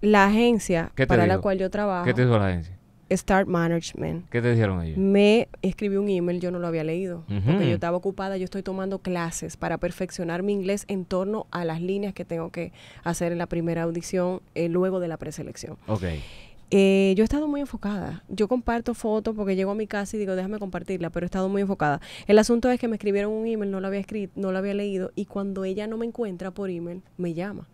B: la agencia para la cual yo trabajo. ¿Qué te dijo la agencia? Start Management.
A: ¿Qué te dijeron ellos?
B: Me escribió un email, yo no lo había leído, porque yo estaba ocupada, yo estoy tomando clases para perfeccionar mi inglés en torno a las líneas que tengo que hacer en la primera audición, eh, luego de la preselección. Ok. Eh, yo he estado muy enfocada. Yo comparto fotos porque llego a mi casa y digo, déjame compartirla, pero he estado muy enfocada. El asunto es que me escribieron un email, no lo había escrito, no lo había leído, y cuando ella no me encuentra por email, me llama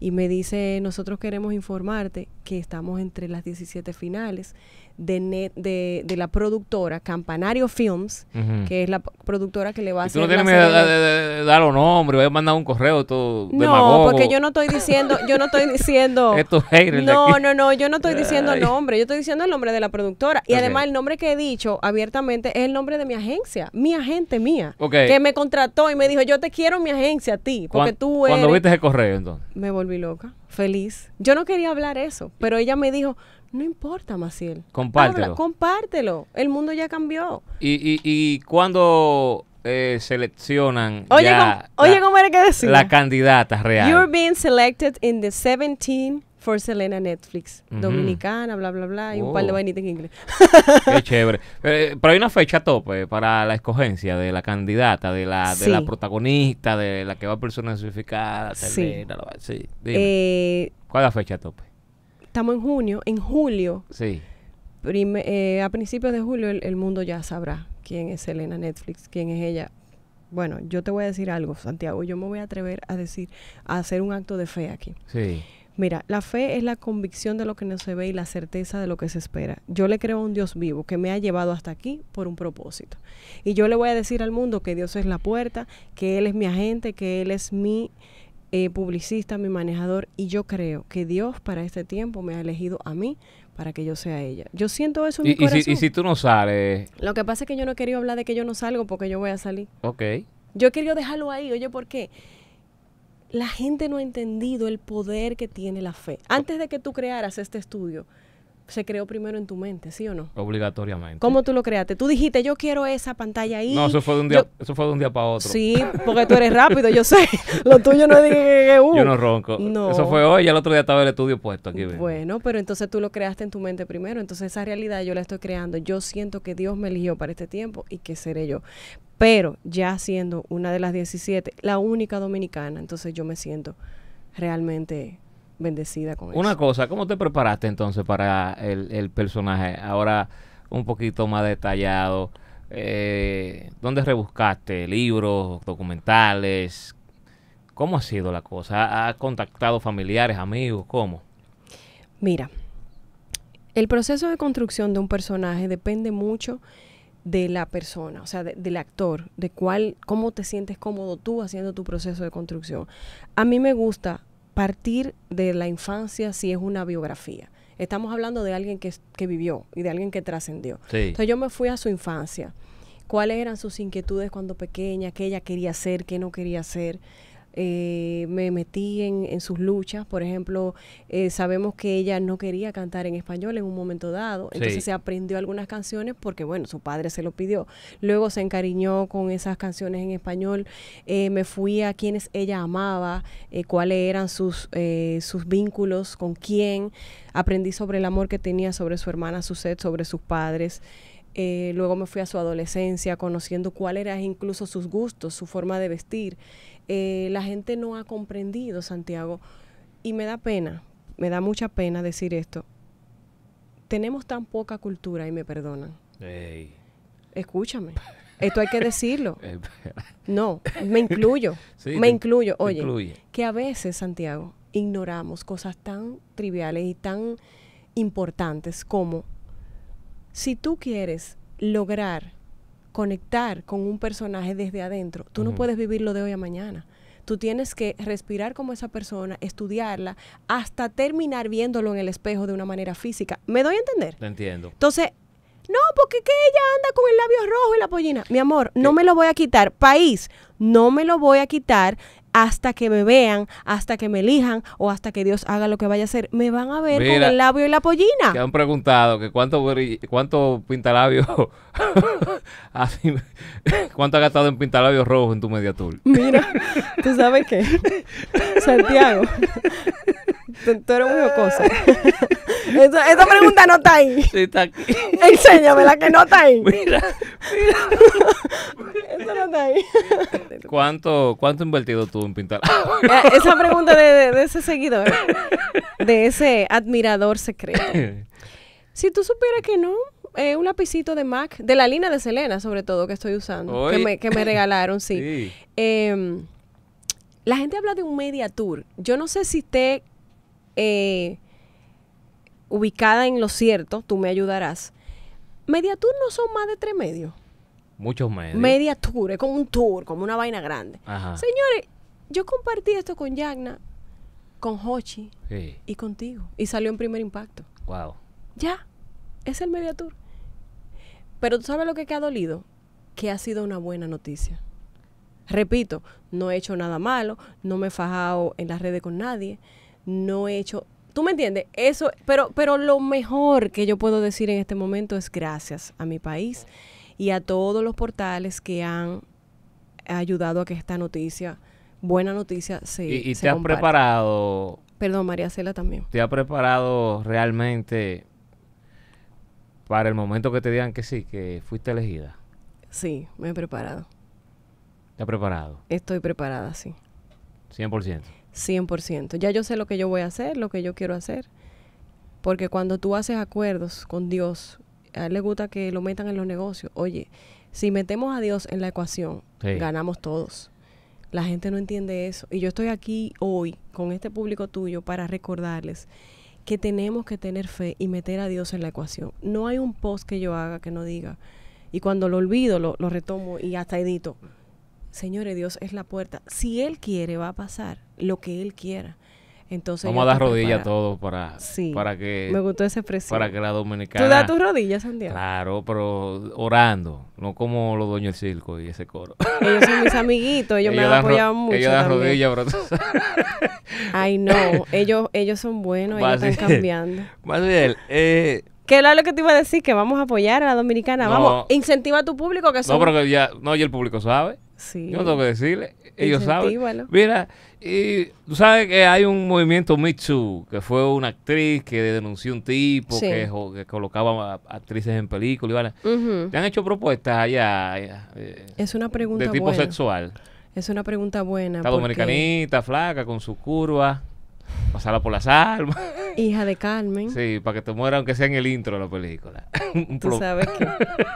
B: y me dice, nosotros queremos informarte que estamos entre las 17 finales de, de, la productora Campanario Films, que es la productora que le va a hacer. Tú no tienes de
A: dar los nombre voy a mandar un correo todo No, porque yo
B: no estoy diciendo, yo no estoy diciendo. *laughs* Estos no, no, no, yo no estoy diciendo el nombre, yo estoy diciendo el nombre de la productora. Y además el nombre que he dicho abiertamente es el nombre de mi agencia, mi agente mía, que me contrató y me dijo, yo te quiero mi agencia a ti, porque tú Cuando viste ese correo entonces. Me volví loca feliz. Yo no quería hablar eso, pero ella me dijo, no importa, Maciel.
A: Compártelo.
B: compártelo. El mundo ya cambió.
A: ¿Y, y, y cuándo eh, seleccionan oye, ya com, oye, ¿cómo era que decía? La candidata real.
B: You're being selected in the 17 For Selena Netflix, dominicana, bla, bla, bla, y un par de oh. vainitas en inglés. Qué
A: chévere. Eh, pero, hay una fecha tope para la escogencia de la candidata, de la, de la protagonista, de la que va a personificar. Sí. Eh, ¿Cuál es la fecha tope?
B: Estamos en junio, en julio. Sí. Eh, a principios de julio el, el mundo ya sabrá quién es Selena Netflix, quién es ella. Bueno, yo te voy a decir algo, Santiago. Yo me voy a atrever a decir, a hacer un acto de fe aquí. Sí. Mira, la fe es la convicción de lo que no se ve y la certeza de lo que se espera. Yo le creo a un Dios vivo que me ha llevado hasta aquí por un propósito. Y yo le voy a decir al mundo que Dios es la puerta, que Él es mi agente, que Él es mi eh, publicista, mi manejador. Y yo creo que Dios para este tiempo me ha elegido a mí para que yo sea ella. Yo siento eso en y, mi corazón. Y si,
A: tú no sales?
B: Lo que pasa es que yo no he querido hablar de que yo no salgo porque yo voy a salir. Ok. Yo he dejarlo ahí. Oye, ¿por qué? la gente no ha entendido el poder que tiene la fe. Antes de que tú crearas este estudio, se creó primero en tu mente, ¿sí o no?
A: Obligatoriamente. ¿Cómo
B: tú lo creaste? Tú dijiste, yo quiero esa pantalla ahí. No, eso fue de un día,
A: de para otro. Sí, porque tú eres rápido, yo sé.
B: *laughs* Lo tuyo no es que, uh. Yo no ronco. Eso fue hoy
A: y el otro día estaba el estudio puesto aquí.
B: Bueno, pero entonces tú lo creaste en tu mente primero. Entonces esa realidad yo la estoy creando. Yo siento que Dios me eligió para este tiempo y que seré yo pero ya siendo una de las 17, la única dominicana, entonces yo me siento realmente bendecida con Una eso. Una
A: cosa, ¿cómo te preparaste entonces para el, personaje? Ahora un poquito más detallado. Eh, ¿Dónde rebuscaste? ¿Libros, documentales? ¿Cómo ha sido la cosa? ¿Has contactado familiares, amigos? ¿Cómo?
B: Mira, el proceso de construcción de un personaje depende mucho de la persona, o sea, del actor, de cuál, cómo te sientes cómodo tú haciendo tu proceso de construcción. A mí me gusta partir de la infancia si es una biografía. Estamos hablando de alguien que, vivió y de alguien que trascendió. Entonces yo me fui a su infancia. ¿Cuáles eran sus inquietudes cuando pequeña? ¿Qué ella quería hacer? ¿Qué no quería hacer? Eh, me metí en, sus luchas. Por ejemplo, eh, sabemos que ella no quería cantar en español en un momento dado, entonces se aprendió algunas canciones porque, bueno, su padre se lo pidió. Luego se encariñó con esas canciones en español. Eh, me fui a quienes ella amaba, cuáles eran sus, sus vínculos, con quién. Aprendí sobre el amor que tenía sobre su hermana su sed sobre sus padres. luego me fui a su adolescencia, conociendo cuáles eran incluso sus gustos, su forma de vestir. Eh, la gente no ha comprendido, Santiago, y me da pena, me da mucha pena decir esto. Tenemos tan poca cultura y me perdonan. Escúchame. Esto hay que decirlo.
A: *laughs*
B: No, me incluyo. *laughs* me incluyo. Oye, que a veces, Santiago, ignoramos cosas tan triviales y tan importantes como si tú quieres lograr conectar con un personaje desde adentro. Tú no puedes vivirlo de hoy a mañana. Tú tienes que respirar como esa persona, estudiarla, hasta terminar viéndolo en el espejo de una manera física. ¿Me doy a entender? Te entiendo. Entonces, no, porque que ella anda con el labio rojo y la pollina. Mi amor, no me lo voy a quitar. País, no me lo voy a quitar hasta que me vean, hasta que me elijan o hasta que Dios haga lo que vaya a hacer. Me van a ver con el labio y la pollina. Que
A: han preguntado que cuánto, cuánto pintalabios, *laughs* *laughs* cuánto ha gastado en pintalabios rojos en tu mediatur
B: Mira, tú sabes qué, *laughs* Santiago. Tú, eres muy *laughs* esa, esa, pregunta no está ahí. Sí, está aquí. Enséñame la que no está ahí. Mira, mira. Eso no está ahí.
A: ¿Cuánto, cuánto invertido tú en pintar? Eh, esa pregunta de,
B: ese seguidor, de ese admirador secreto. Si tú supieras que no, eh, un lapicito de MAC, de la línea de Selena, sobre todo, que estoy usando, que me, regalaron, sí. Em, la gente habla de un media tour. Yo no sé si te eh, ubicada en lo cierto, tú me ayudarás. media tour no son más de tres medios. Muchos medios. Media tour, es como un tour, como una vaina grande.
A: Señores,
B: yo compartí esto con Yagna, con Hochi y contigo. Y salió en primer impacto. Wow. Ya, es el media tour. Pero tú sabes lo que, que ha dolido, que ha sido una buena noticia. Repito, no he hecho nada malo, no me he fajado en las redes con nadie no he hecho ¿Tú me entiendes? Eso, pero, pero lo mejor que yo puedo decir en este momento es gracias a mi país y a todos los portales que han ayudado a que esta noticia, buena noticia, se Y, y te
A: preparado...
B: Perdón, María Cela también.
A: ¿Te ha preparado realmente para el momento que te digan que sí, que fuiste elegida?
B: Sí, me he preparado.
A: ¿Te has preparado?
B: Estoy preparada, sí. 100%. 100%. Ya yo sé lo que yo voy a hacer, lo que yo quiero hacer. Porque cuando tú haces acuerdos con Dios, a Él le gusta que lo metan en los negocios. Oye, si metemos a Dios en la ecuación, ganamos todos. La gente no entiende eso. Y yo estoy aquí hoy con este público tuyo para recordarles que tenemos que tener fe y meter a Dios en la ecuación. No hay un post que yo haga que no diga. Y cuando lo olvido, lo, lo retomo y hasta edito. Señores, Dios es la puerta. Si Él quiere, va a pasar lo que Él quiera. Entonces, Vamos a dar rodillas a todos para, que... Me gustó esa expresión. Para que la dominicana... ¿Tú das tus rodillas, Sandía
A: Claro, pero orando. No como los dueños del circo y ese coro. Ellos son mis amiguitos. Ellos, *laughs* me han apoyado mucho Ellos dan rodillas, pero...
B: *laughs* Ay, no. Ellos, ellos son buenos. ellos están cambiando.
A: Más *laughs* bien, eh...
B: ¿Qué era lo que te iba a decir, que vamos a apoyar a la dominicana. vamos, incentiva a tu público que son... No, pero
A: ya, no, y el público sabe. Yo no tengo que decirle. Ellos saben. Mira, y tú sabes que hay un movimiento Too que fue una actriz que denunció un tipo que, colocaba actrices en películas ¿Te han hecho propuestas allá? Eh,
B: es una pregunta De tipo sexual. Es una pregunta buena. Está dominicanita,
A: flaca, con sus curvas. Pasarla por las almas. *laughs*
B: Hija de Carmen.
A: Sí, para que te muera aunque sea en el intro de la película. *laughs* tú sabes que...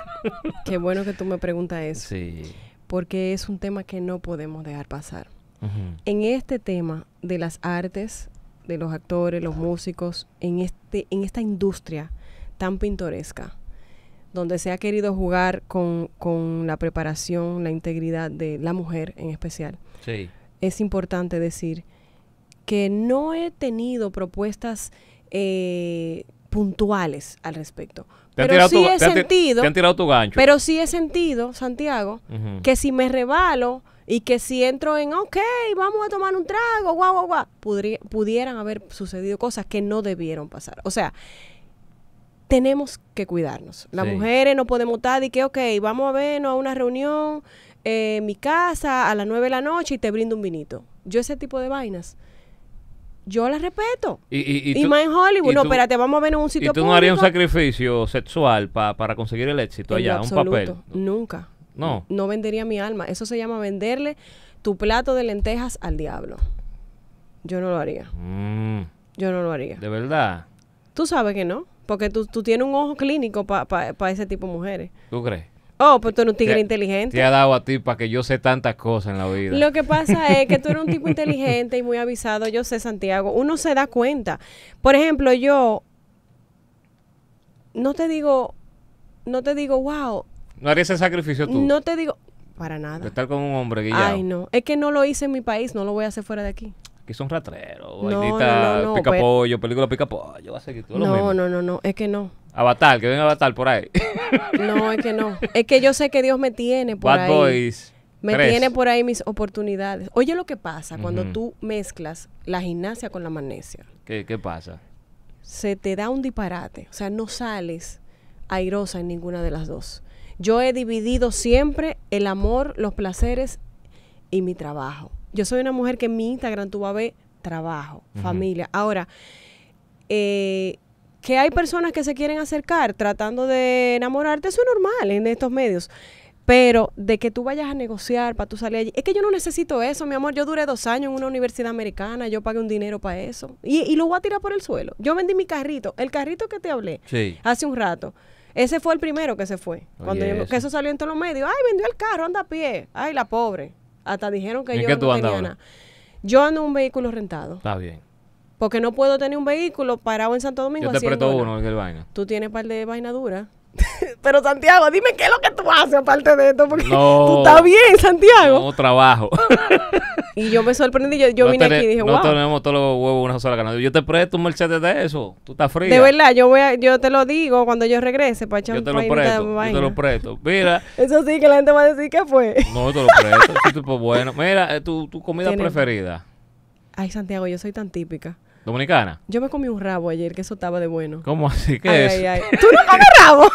B: *laughs* Qué bueno que tú me preguntas eso. Sí porque es un tema que no podemos dejar pasar. En este tema de las artes, de los actores, los músicos, en, este, en esta industria tan pintoresca, donde se ha querido jugar con, con la preparación, la integridad de la mujer en especial, es importante decir que no he tenido propuestas eh, puntuales al respecto, pero sí he sentido. han tirado tu gancho. Pero sí he sentido, Santiago, que si me rebalo y que si entro en, ok, vamos a tomar un trago, guau, guau, guau, pudieran haber sucedido cosas que no debieron pasar. O sea, tenemos que cuidarnos. Las mujeres no podemos estar y que, ok, vamos a vernos a una reunión eh, en mi casa a las nueve de la noche y te brindo un vinito. Yo ese tipo de vainas yo la respeto.
A: Y, y, y, más en Hollywood. no, espérate, vamos a ver en un sitio ¿Y tú no harías un sacrificio sexual para conseguir el éxito allá? un papel. Nunca. No.
B: No vendería mi alma. Eso se llama venderle tu plato de lentejas al diablo. Yo no lo haría.
A: Mm. Yo no lo haría. ¿De verdad?
B: Tú sabes que no. Porque tú, tienes un ojo clínico para pa, ese tipo de mujeres. ¿Tú crees? Oh, pues tú eres un tigre inteligente. Te ha
A: dado a ti para que yo sé tantas cosas en la vida. Lo que pasa es que tú eres un tipo *laughs* inteligente
B: y muy avisado. Yo sé, Santiago. Uno se da cuenta. Por ejemplo, yo. No te digo. No te digo, wow.
A: No harías ese sacrificio tú. No
B: te digo. Para nada. De
A: estar con un hombre guillado. Ay,
B: no. Es que no lo hice en mi país. No lo voy a hacer fuera de aquí
A: Aquí son ratreros, no, pica pues. pollo, película pica pollo, No,
B: no, no, es que no.
A: Avatar, que venga Avatar por ahí. *laughs*
B: No, es que no. Es que yo sé que Dios me tiene por ahí. Me tiene por ahí mis oportunidades. Oye lo que pasa cuando tú mezclas la gimnasia con la magnesia.
A: ¿Qué, ¿Qué pasa?
B: Se te da un disparate. O sea, no sales airosa en ninguna de las dos. Yo he dividido siempre el amor, los placeres y mi trabajo. Yo soy una mujer que en mi Instagram tú vas a ver trabajo, familia. Ahora, eh, que hay personas que se quieren acercar tratando de enamorarte, eso es normal en estos medios. Pero de que tú vayas a negociar para tú salir allí, es que yo no necesito eso, mi amor. Yo duré dos años en una universidad americana, yo pagué un dinero para eso. Y, y lo voy a tirar por el suelo. Yo vendí mi carrito, el carrito que te hablé hace un rato. Ese fue el primero que se fue. Cuando que eso salió en todos los medios. Ay, vendió el carro, anda a pie. Ay, la pobre. Hasta dijeron que yo no tenía nada. Yo ando en un vehículo rentado. Está bien. Porque no puedo tener un vehículo parado en Santo Domingo. Yo te presto uno, que el vaina. Tú tienes par de vaina dura. *laughs* Pero Santiago, dime qué es lo que tú haces aparte de esto, porque tú estás
A: bien, Santiago. No trabajo.
B: *laughs* y
A: yo me sorprendí,
B: yo, vine aquí y dije, no No tenemos
A: todos los huevos una sola canasta. Yo te presto un Mercedes de eso, tú estás frío. De verdad,
B: yo voy a, yo te lo digo cuando yo regrese para echar yo te lo presto, Yo te lo
A: presto, mira.
B: *laughs* eso sí, que la gente va a decir que fue.
A: no, te lo presto, tipo, pues, bueno. Mira, eh, tu, tu comida preferida.
B: Ay, Santiago, yo soy tan típica. Dominicana. Yo me comí un rabo ayer, que eso estaba de bueno. ¿Cómo así? ¿Qué es? Ay, ay. ¿Tú no comes *laughs* rabo?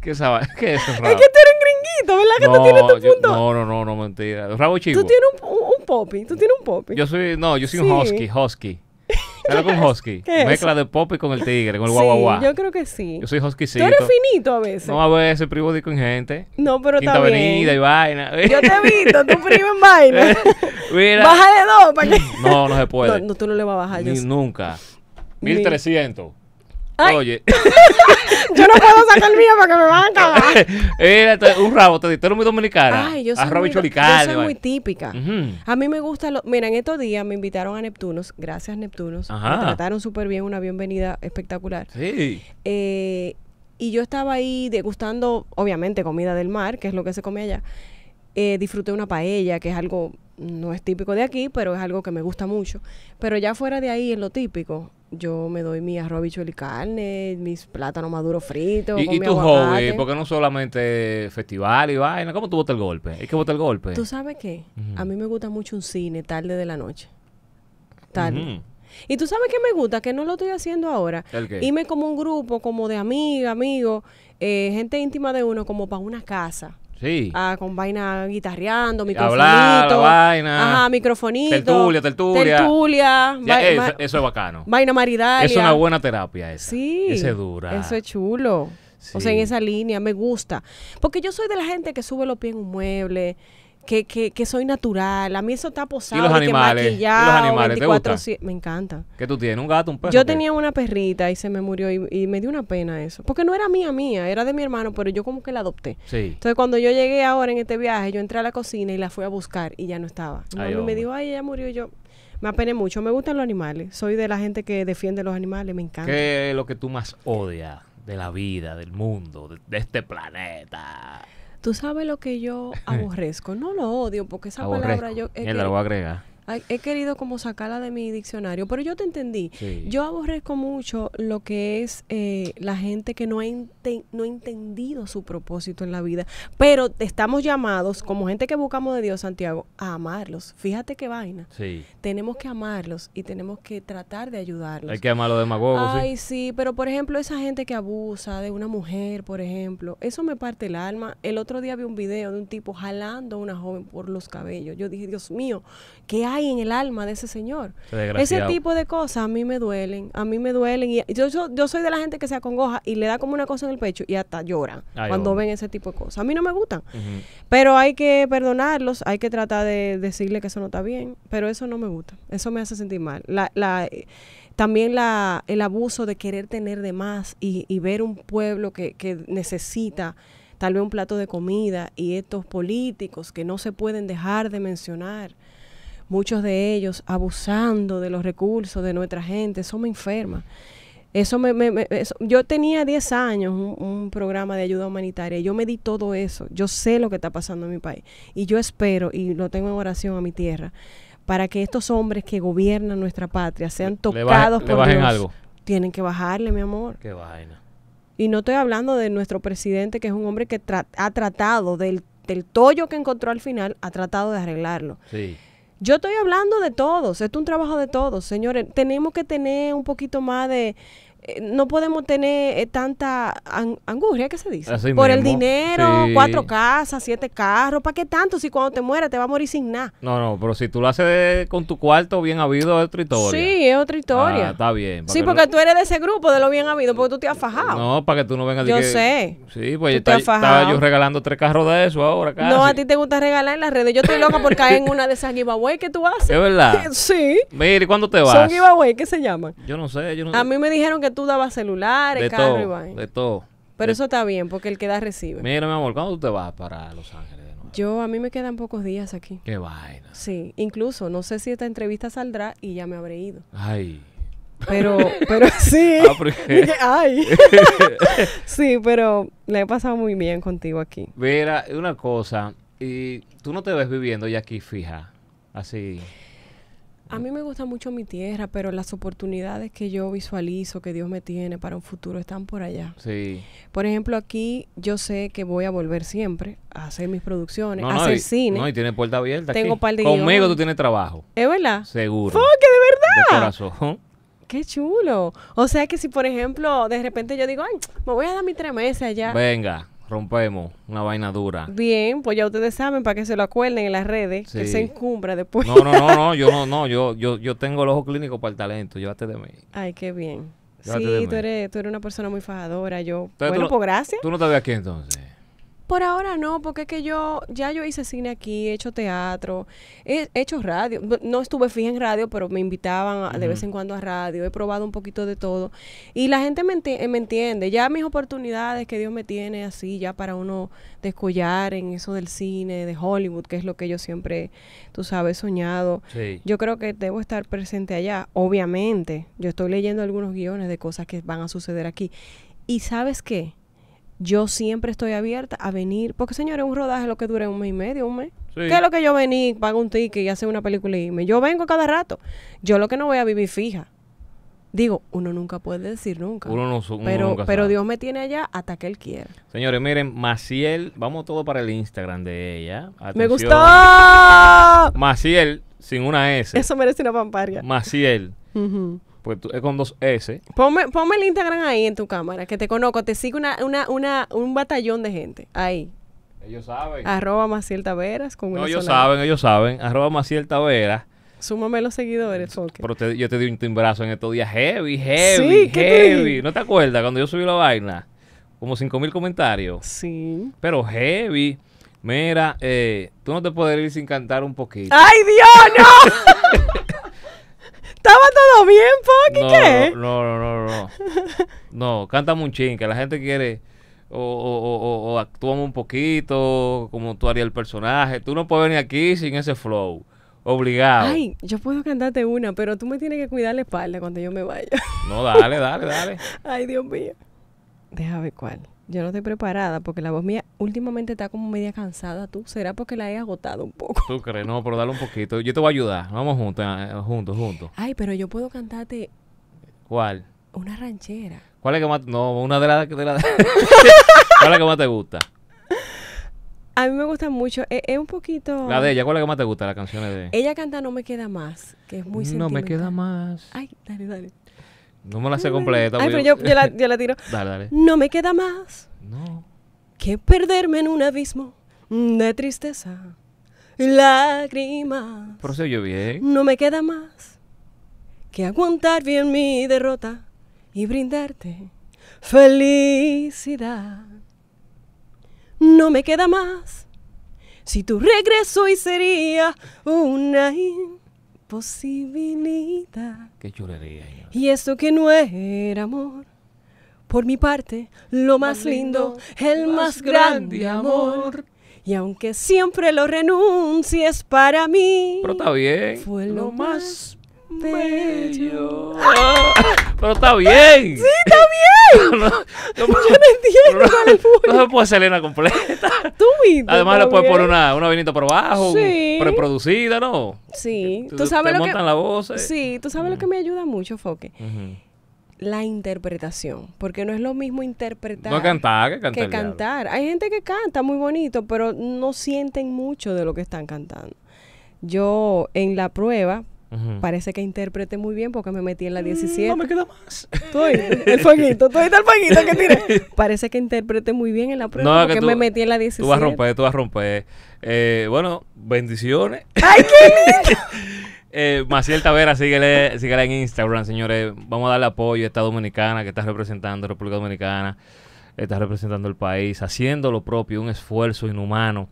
A: ¿Qué, sabe? es rabo? Es que tú eres gringuito, ¿verdad? Que tú tienes tu punto. no, no, no, no, mentira. Rabo chico. Tú tienes
B: un, un, popi, tú tienes un popi. Yo
A: soy, no, yo soy un husky, husky. Claro con Husky. Mezcla de pop y con el tigre, con el guau, Sí, Yo creo que sí. Yo soy huskycito. Tú eres
B: finito a veces. No,
A: a veces primo de con gente. No, pero Quinta está bien. y vaina. *laughs* Yo te he visto, tú primo en vaina. *laughs* Mira. de dos para que. No, no se *laughs* puede. No, tú no le vas a bajar. Ni nunca. nunca. 1300. Oye. *laughs* yo no puedo sacar
B: el mío porque me van a acabar.
A: *laughs* Era un rabo, te diste eres muy dominicana. Ay, yo soy, muy,
B: típica. A mí me gusta. Lo, mira, en estos días me invitaron a Neptunos. Gracias, Neptunos. Me trataron súper bien, una bienvenida espectacular. Sí. Eh, y yo estaba ahí degustando, obviamente, comida del mar, que es lo que se come allá. Eh, disfruté una paella, que es algo, no es típico de aquí, pero es algo que me gusta mucho. Pero ya fuera de ahí, en lo típico, yo me doy mi arroz, bicho y carne, mis plátanos maduros fritos. ¿Y, y tu hobby? Porque
A: no solamente festival y vaina. ¿Cómo tú votas el golpe? ¿Es que votas el golpe? ¿Tú
B: sabes qué? A mí me gusta mucho un cine tarde de la noche. Tarde. Y tú sabes que me gusta, que no lo estoy haciendo ahora. ¿El Irme como un grupo, como de amiga, amigo, eh, gente íntima de uno, como para una casa. Sí. Ah, con vaina guitarreando, microfonito. Hablar, vaina. Ajá, microfonito. Tertulia, tertulia. Tertulia.
A: eso es bacano. Vaina eso Es una buena terapia esa. Sí. dura. Eso es
B: chulo. O sea, en esa línea me gusta. Porque yo soy de la gente que sube los pies en un mueble, que, que, que, soy natural. A mí eso está posado. Y los animales. Que ¿Y los animales Me encanta.
A: Que tú tienes? ¿Un gato, un perro? Yo tenía
B: una perrita y se me murió y, me dio una pena eso. Porque no era mía, mía, era de mi hermano, pero yo como que la adopté. Entonces cuando yo llegué ahora en este viaje, yo entré a la cocina y la fui a buscar y ya no estaba. Y me dijo, ay, ella murió yo. Me apené mucho. Me gustan los animales. Soy de la gente que defiende los animales, me encanta.
A: ¿Qué es lo que tú más odias de la vida, del mundo, de este planeta?
B: Tú sabes lo que yo eh. aborrezco. No lo odio porque esa palabra yo. Es lo he querido como sacarla de mi diccionario, pero yo te entendí. Yo aborrezco mucho lo que es eh, la gente que no ha, no entendido su propósito en la vida, pero estamos llamados, como gente que buscamos de Dios, Santiago, a amarlos. Fíjate qué vaina. Sí. Tenemos que amarlos y tenemos que tratar de ayudarlos. Hay que
A: amar a los demagogos. Ay,
B: ¿sí? sí, pero por ejemplo, esa gente que abusa de una mujer, por ejemplo, eso me parte el alma. El otro día vi un video de un tipo jalando a una joven por los cabellos. Yo dije, Dios mío, ¿qué hay en el alma de ese señor. Ese tipo de cosas a mí me duelen, a mí me duelen. Y yo, soy de la gente que se acongoja y le da como una cosa en el pecho y hasta llora cuando ven ese tipo de cosas. A mí no me gustan. Pero hay que perdonarlos, hay que tratar de decirle que eso no está bien. Pero eso no me gusta, eso me hace sentir mal. La, también la, el abuso de querer tener de más y, ver un pueblo que necesita tal vez un plato de comida y estos políticos que no se pueden dejar de mencionar muchos de ellos abusando de los recursos de nuestra gente, eso enfermas. Eso me, yo tenía 10 años un, programa de ayuda humanitaria. Yo me di todo eso. Yo sé lo que está pasando en mi país. Y yo espero, y lo tengo en oración a mi tierra, para que estos hombres que gobiernan nuestra patria sean tocados por algo. Tienen que bajarle, mi amor.
A: Qué vaina.
B: Y no estoy hablando de nuestro presidente, que es un hombre que ha tratado, del, del tollo que encontró al final, ha tratado de arreglarlo. Sí. Yo estoy hablando de todos, esto es un trabajo de todos, señores. Tenemos que tener un poquito más de eh, no podemos tener eh, tanta angustia, ¿qué se dice? Por el dinero, cuatro casas, siete carros, ¿para qué tanto si cuando te mueras te va a morir sin nada?
A: No, no, pero si tú lo haces con tu cuarto bien habido es otra historia.
B: Sí, es otra historia. Ah,
A: está bien. Sí, porque tú
B: eres de ese grupo de lo bien habido, porque tú te has fajado.
A: No, para que tú no vengas Yo que... sé. Sí, pues yo estaba yo regalando tres carros de eso ahora No,
B: a ti te gusta regalar en las redes. Yo estoy loca por caer en una de esas giveaway que tú haces. Es verdad. *laughs* Sí.
A: Mire, ¿cuándo te vas? Son
B: giveaway, ¿qué se
A: llaman? Yo no sé, yo no sé. A mí
B: me dijeron que tú dabas celulares, de carro todo, y vaina. De todo. Pero eso está bien, porque el que da recibe.
A: Mira, mi amor, ¿cuándo tú te vas para Los Ángeles
B: Yo, a mí me quedan pocos días aquí. Qué vaina. Sí, incluso, no sé si esta entrevista saldrá y ya me habré ido.
A: Ay. Pero, *laughs* pero *laughs* sí. Ah, *laughs* Ay.
B: sí, pero le he pasado muy bien contigo aquí.
A: Mira, una cosa, y tú no te ves viviendo ya aquí fija, así.
B: A mí me gusta mucho mi tierra, pero las oportunidades que yo visualizo que Dios me tiene para un futuro están por allá. Sí. Por ejemplo, aquí yo sé que voy a volver siempre a hacer mis producciones, a hacer cine. No, y
A: tiene puerta abierta. Tengo aquí. par de Conmigo tú tienes trabajo. ¿Es verdad? Seguro. que de verdad! De corazón.
B: ¡Qué chulo! O sea que si, por ejemplo, de repente yo digo, ay, me voy a dar mi tres meses allá.
A: Venga rompemos una vaina dura.
B: Bien, pues ya ustedes saben para que se lo acuerden en las redes, que se encumbra después. No, no, no, *laughs* yo no,
A: no, yo, yo, yo tengo el ojo clínico para el talento, llévate de mí.
B: Ay, qué bien. sí, tú eres, tú eres una persona muy fajadora, yo, bueno, pues gracias. ¿Tú
A: no te ves aquí entonces?
B: por ahora no, porque es que yo, ya yo hice cine aquí, he hecho teatro, he, hecho radio. No estuve fija en radio, pero me invitaban de vez en cuando a radio, he probado un poquito de todo. Y la gente eh, me, entiende, ya mis oportunidades que Dios me tiene así, ya para uno descollar en eso del cine, de Hollywood, que es lo que yo siempre, tú sabes, soñado. Yo creo que debo estar presente allá, obviamente. Yo estoy leyendo algunos guiones de cosas que van a suceder aquí. ¿Y sabes qué? yo siempre estoy abierta a venir. Porque, señores, un rodaje es lo que dure un mes y medio, un mes. ¿Qué es lo que yo vení, pago un ticket y hace una película y me... Yo vengo cada rato. Yo lo que no voy a vivir fija. Digo, uno nunca puede decir nunca. Uno no Pero, pero Dios me tiene allá hasta que Él quiera.
A: Señores, miren, Maciel, vamos todo para el Instagram de ella. ¡Me gustó! Maciel, sin una S. Eso merece una pamparia. Maciel. Pues es con dos S.
B: Ponme, ponme, el Instagram ahí en tu cámara, que te conozco. Te sigue una, una, una, un batallón de gente. Ahí. Ellos saben. Arroba Maciel Taveras No, ellos e. saben,
A: ellos saben. Arroba Maciel Taveras.
B: Súmame los seguidores,
A: Pero yo te di un timbrazo en estos días heavy, heavy, heavy. ¿No te acuerdas cuando yo subí la vaina? Como cinco mil comentarios. Sí. Pero heavy. Mira, eh, tú no te puedes ir sin cantar un poquito. ¡Ay,
B: Dios, no! *laughs* ¿Estaba todo bien, Pocky? No, ¿Qué?
A: No, no, no, no. No, *laughs* no cántame un chin, que la gente quiere. O, o, o, actuamos un poquito, como tú harías el personaje. Tú no puedes venir aquí sin ese flow. Obligado.
B: Ay, yo puedo cantarte una, pero tú me tienes que cuidar la espalda cuando yo me vaya.
A: No, dale, dale, dale.
B: *laughs* Ay, Dios mío.
A: Déjame cuál.
B: Yo no estoy preparada porque la voz mía últimamente está como media cansada. ¿Tú será porque la he agotado un
A: poco? ¿Tú crees? No, pero dale un poquito. Yo te voy a ayudar. Vamos juntos, eh, juntos, juntos.
B: Ay, pero yo puedo cantarte. ¿Cuál? Una ranchera.
A: ¿Cuál es que más? No, una de las. la... *laughs* ¿Cuál es que más te gusta?
B: A mí me gusta mucho. E, es, un poquito. La de
A: ella, ¿cuál es la que más te gusta? La canción de.
B: Ella canta No Me Queda Más, que es muy No Me Queda Más. Ay, dale, dale.
A: No me la sé completa. *laughs* yo, la, tiro. dale, dale.
B: No me queda más que perderme en un abismo de tristeza y lágrimas.
A: Pero bien.
B: No me queda más que aguantar bien mi derrota y brindarte felicidad. No me queda más si tu regreso hoy sería una posibilidad. que Y esto que no era amor. Por mi parte, lo más, lindo, el más grande, amor. Y aunque siempre lo renuncies para mí,
A: Pero está fue lo más pero está bien. Sí, está bien. no, no, Yo entiendo No se puede hacer una completa. Tú mismo. Además le puedes poner una, vinita por abajo, sí. preproducida, ¿no?
B: Sí. Tú, sabes te montan la voz. Sí, tú sabes lo que me ayuda mucho, Foque. La interpretación, porque no es lo mismo interpretar no que
A: cantar. Que cantar.
B: Hay gente que canta muy bonito, pero no sienten mucho de lo que están cantando. Yo en la prueba Parece que interprete muy bien porque me metí en la 17. Mm, no me queda más.
A: Estoy, el fueguito, estoy el fueguito que tiene
B: *laughs* Parece que interprete muy bien en la prueba porque me metí en la 17. Tú vas a romper,
A: tú vas a romper. Eh, bueno, bendiciones. ¡Ay, qué lindo! *laughs* Eh, Maciel Tavera, síguele, en Instagram, señores. Vamos a darle apoyo a esta dominicana que está representando la a República Dominicana, está representando el país, haciendo lo propio, un esfuerzo inhumano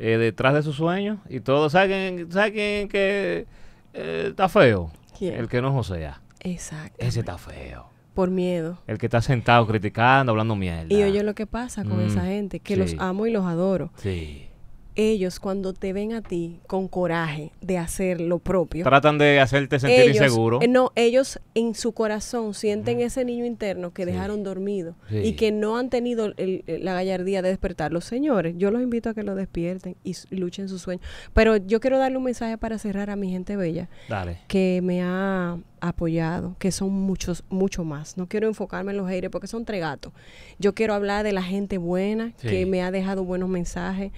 A: eh, detrás de sus sueños y todos saquen, saquen que eh, está feo. El que no josea. Exacto. Ese está feo.
B: Por miedo.
A: El que está sentado criticando, hablando mierda. Y oye
B: lo que pasa con mm, esa gente, que los amo y los adoro. Sí ellos cuando te ven a ti con coraje de hacer lo propio. Tratan
A: de hacerte sentir inseguro. Eh,
B: no, ellos en su corazón sienten ese niño interno que dejaron dormido y que no han tenido la gallardía de los Señores, yo los invito a que lo despierten y, luchen su sueño. Pero yo quiero darle un mensaje para cerrar a mi gente bella que me ha apoyado, que son muchos, mucho más. No quiero enfocarme en los aires porque son tres Yo quiero hablar de la gente buena que me ha dejado buenos mensajes.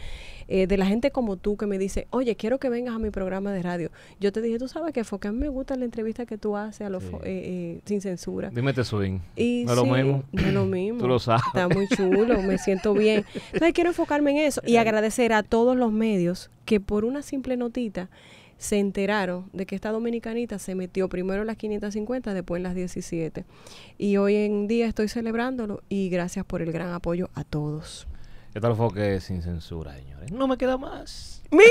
B: Eh, de la gente como tú que me dice, oye, quiero que vengas a mi programa de radio. Yo te dije, tú sabes que fue a mí me gusta la entrevista que tú haces a los eh, eh, sin censura. Dime te este lo mismo. No lo *clears throat* mismo. tú lo sabes. Está muy chulo, me siento bien. Entonces quiero enfocarme en eso y agradecer a todos los medios que por una simple notita se enteraron de que esta dominicanita se metió primero en las 550, después en las 17. Y hoy en día estoy celebrándolo y gracias por el gran apoyo a todos.
A: ¿Qué tal fue sin censura, señores.
B: No me queda más. ¡Mira!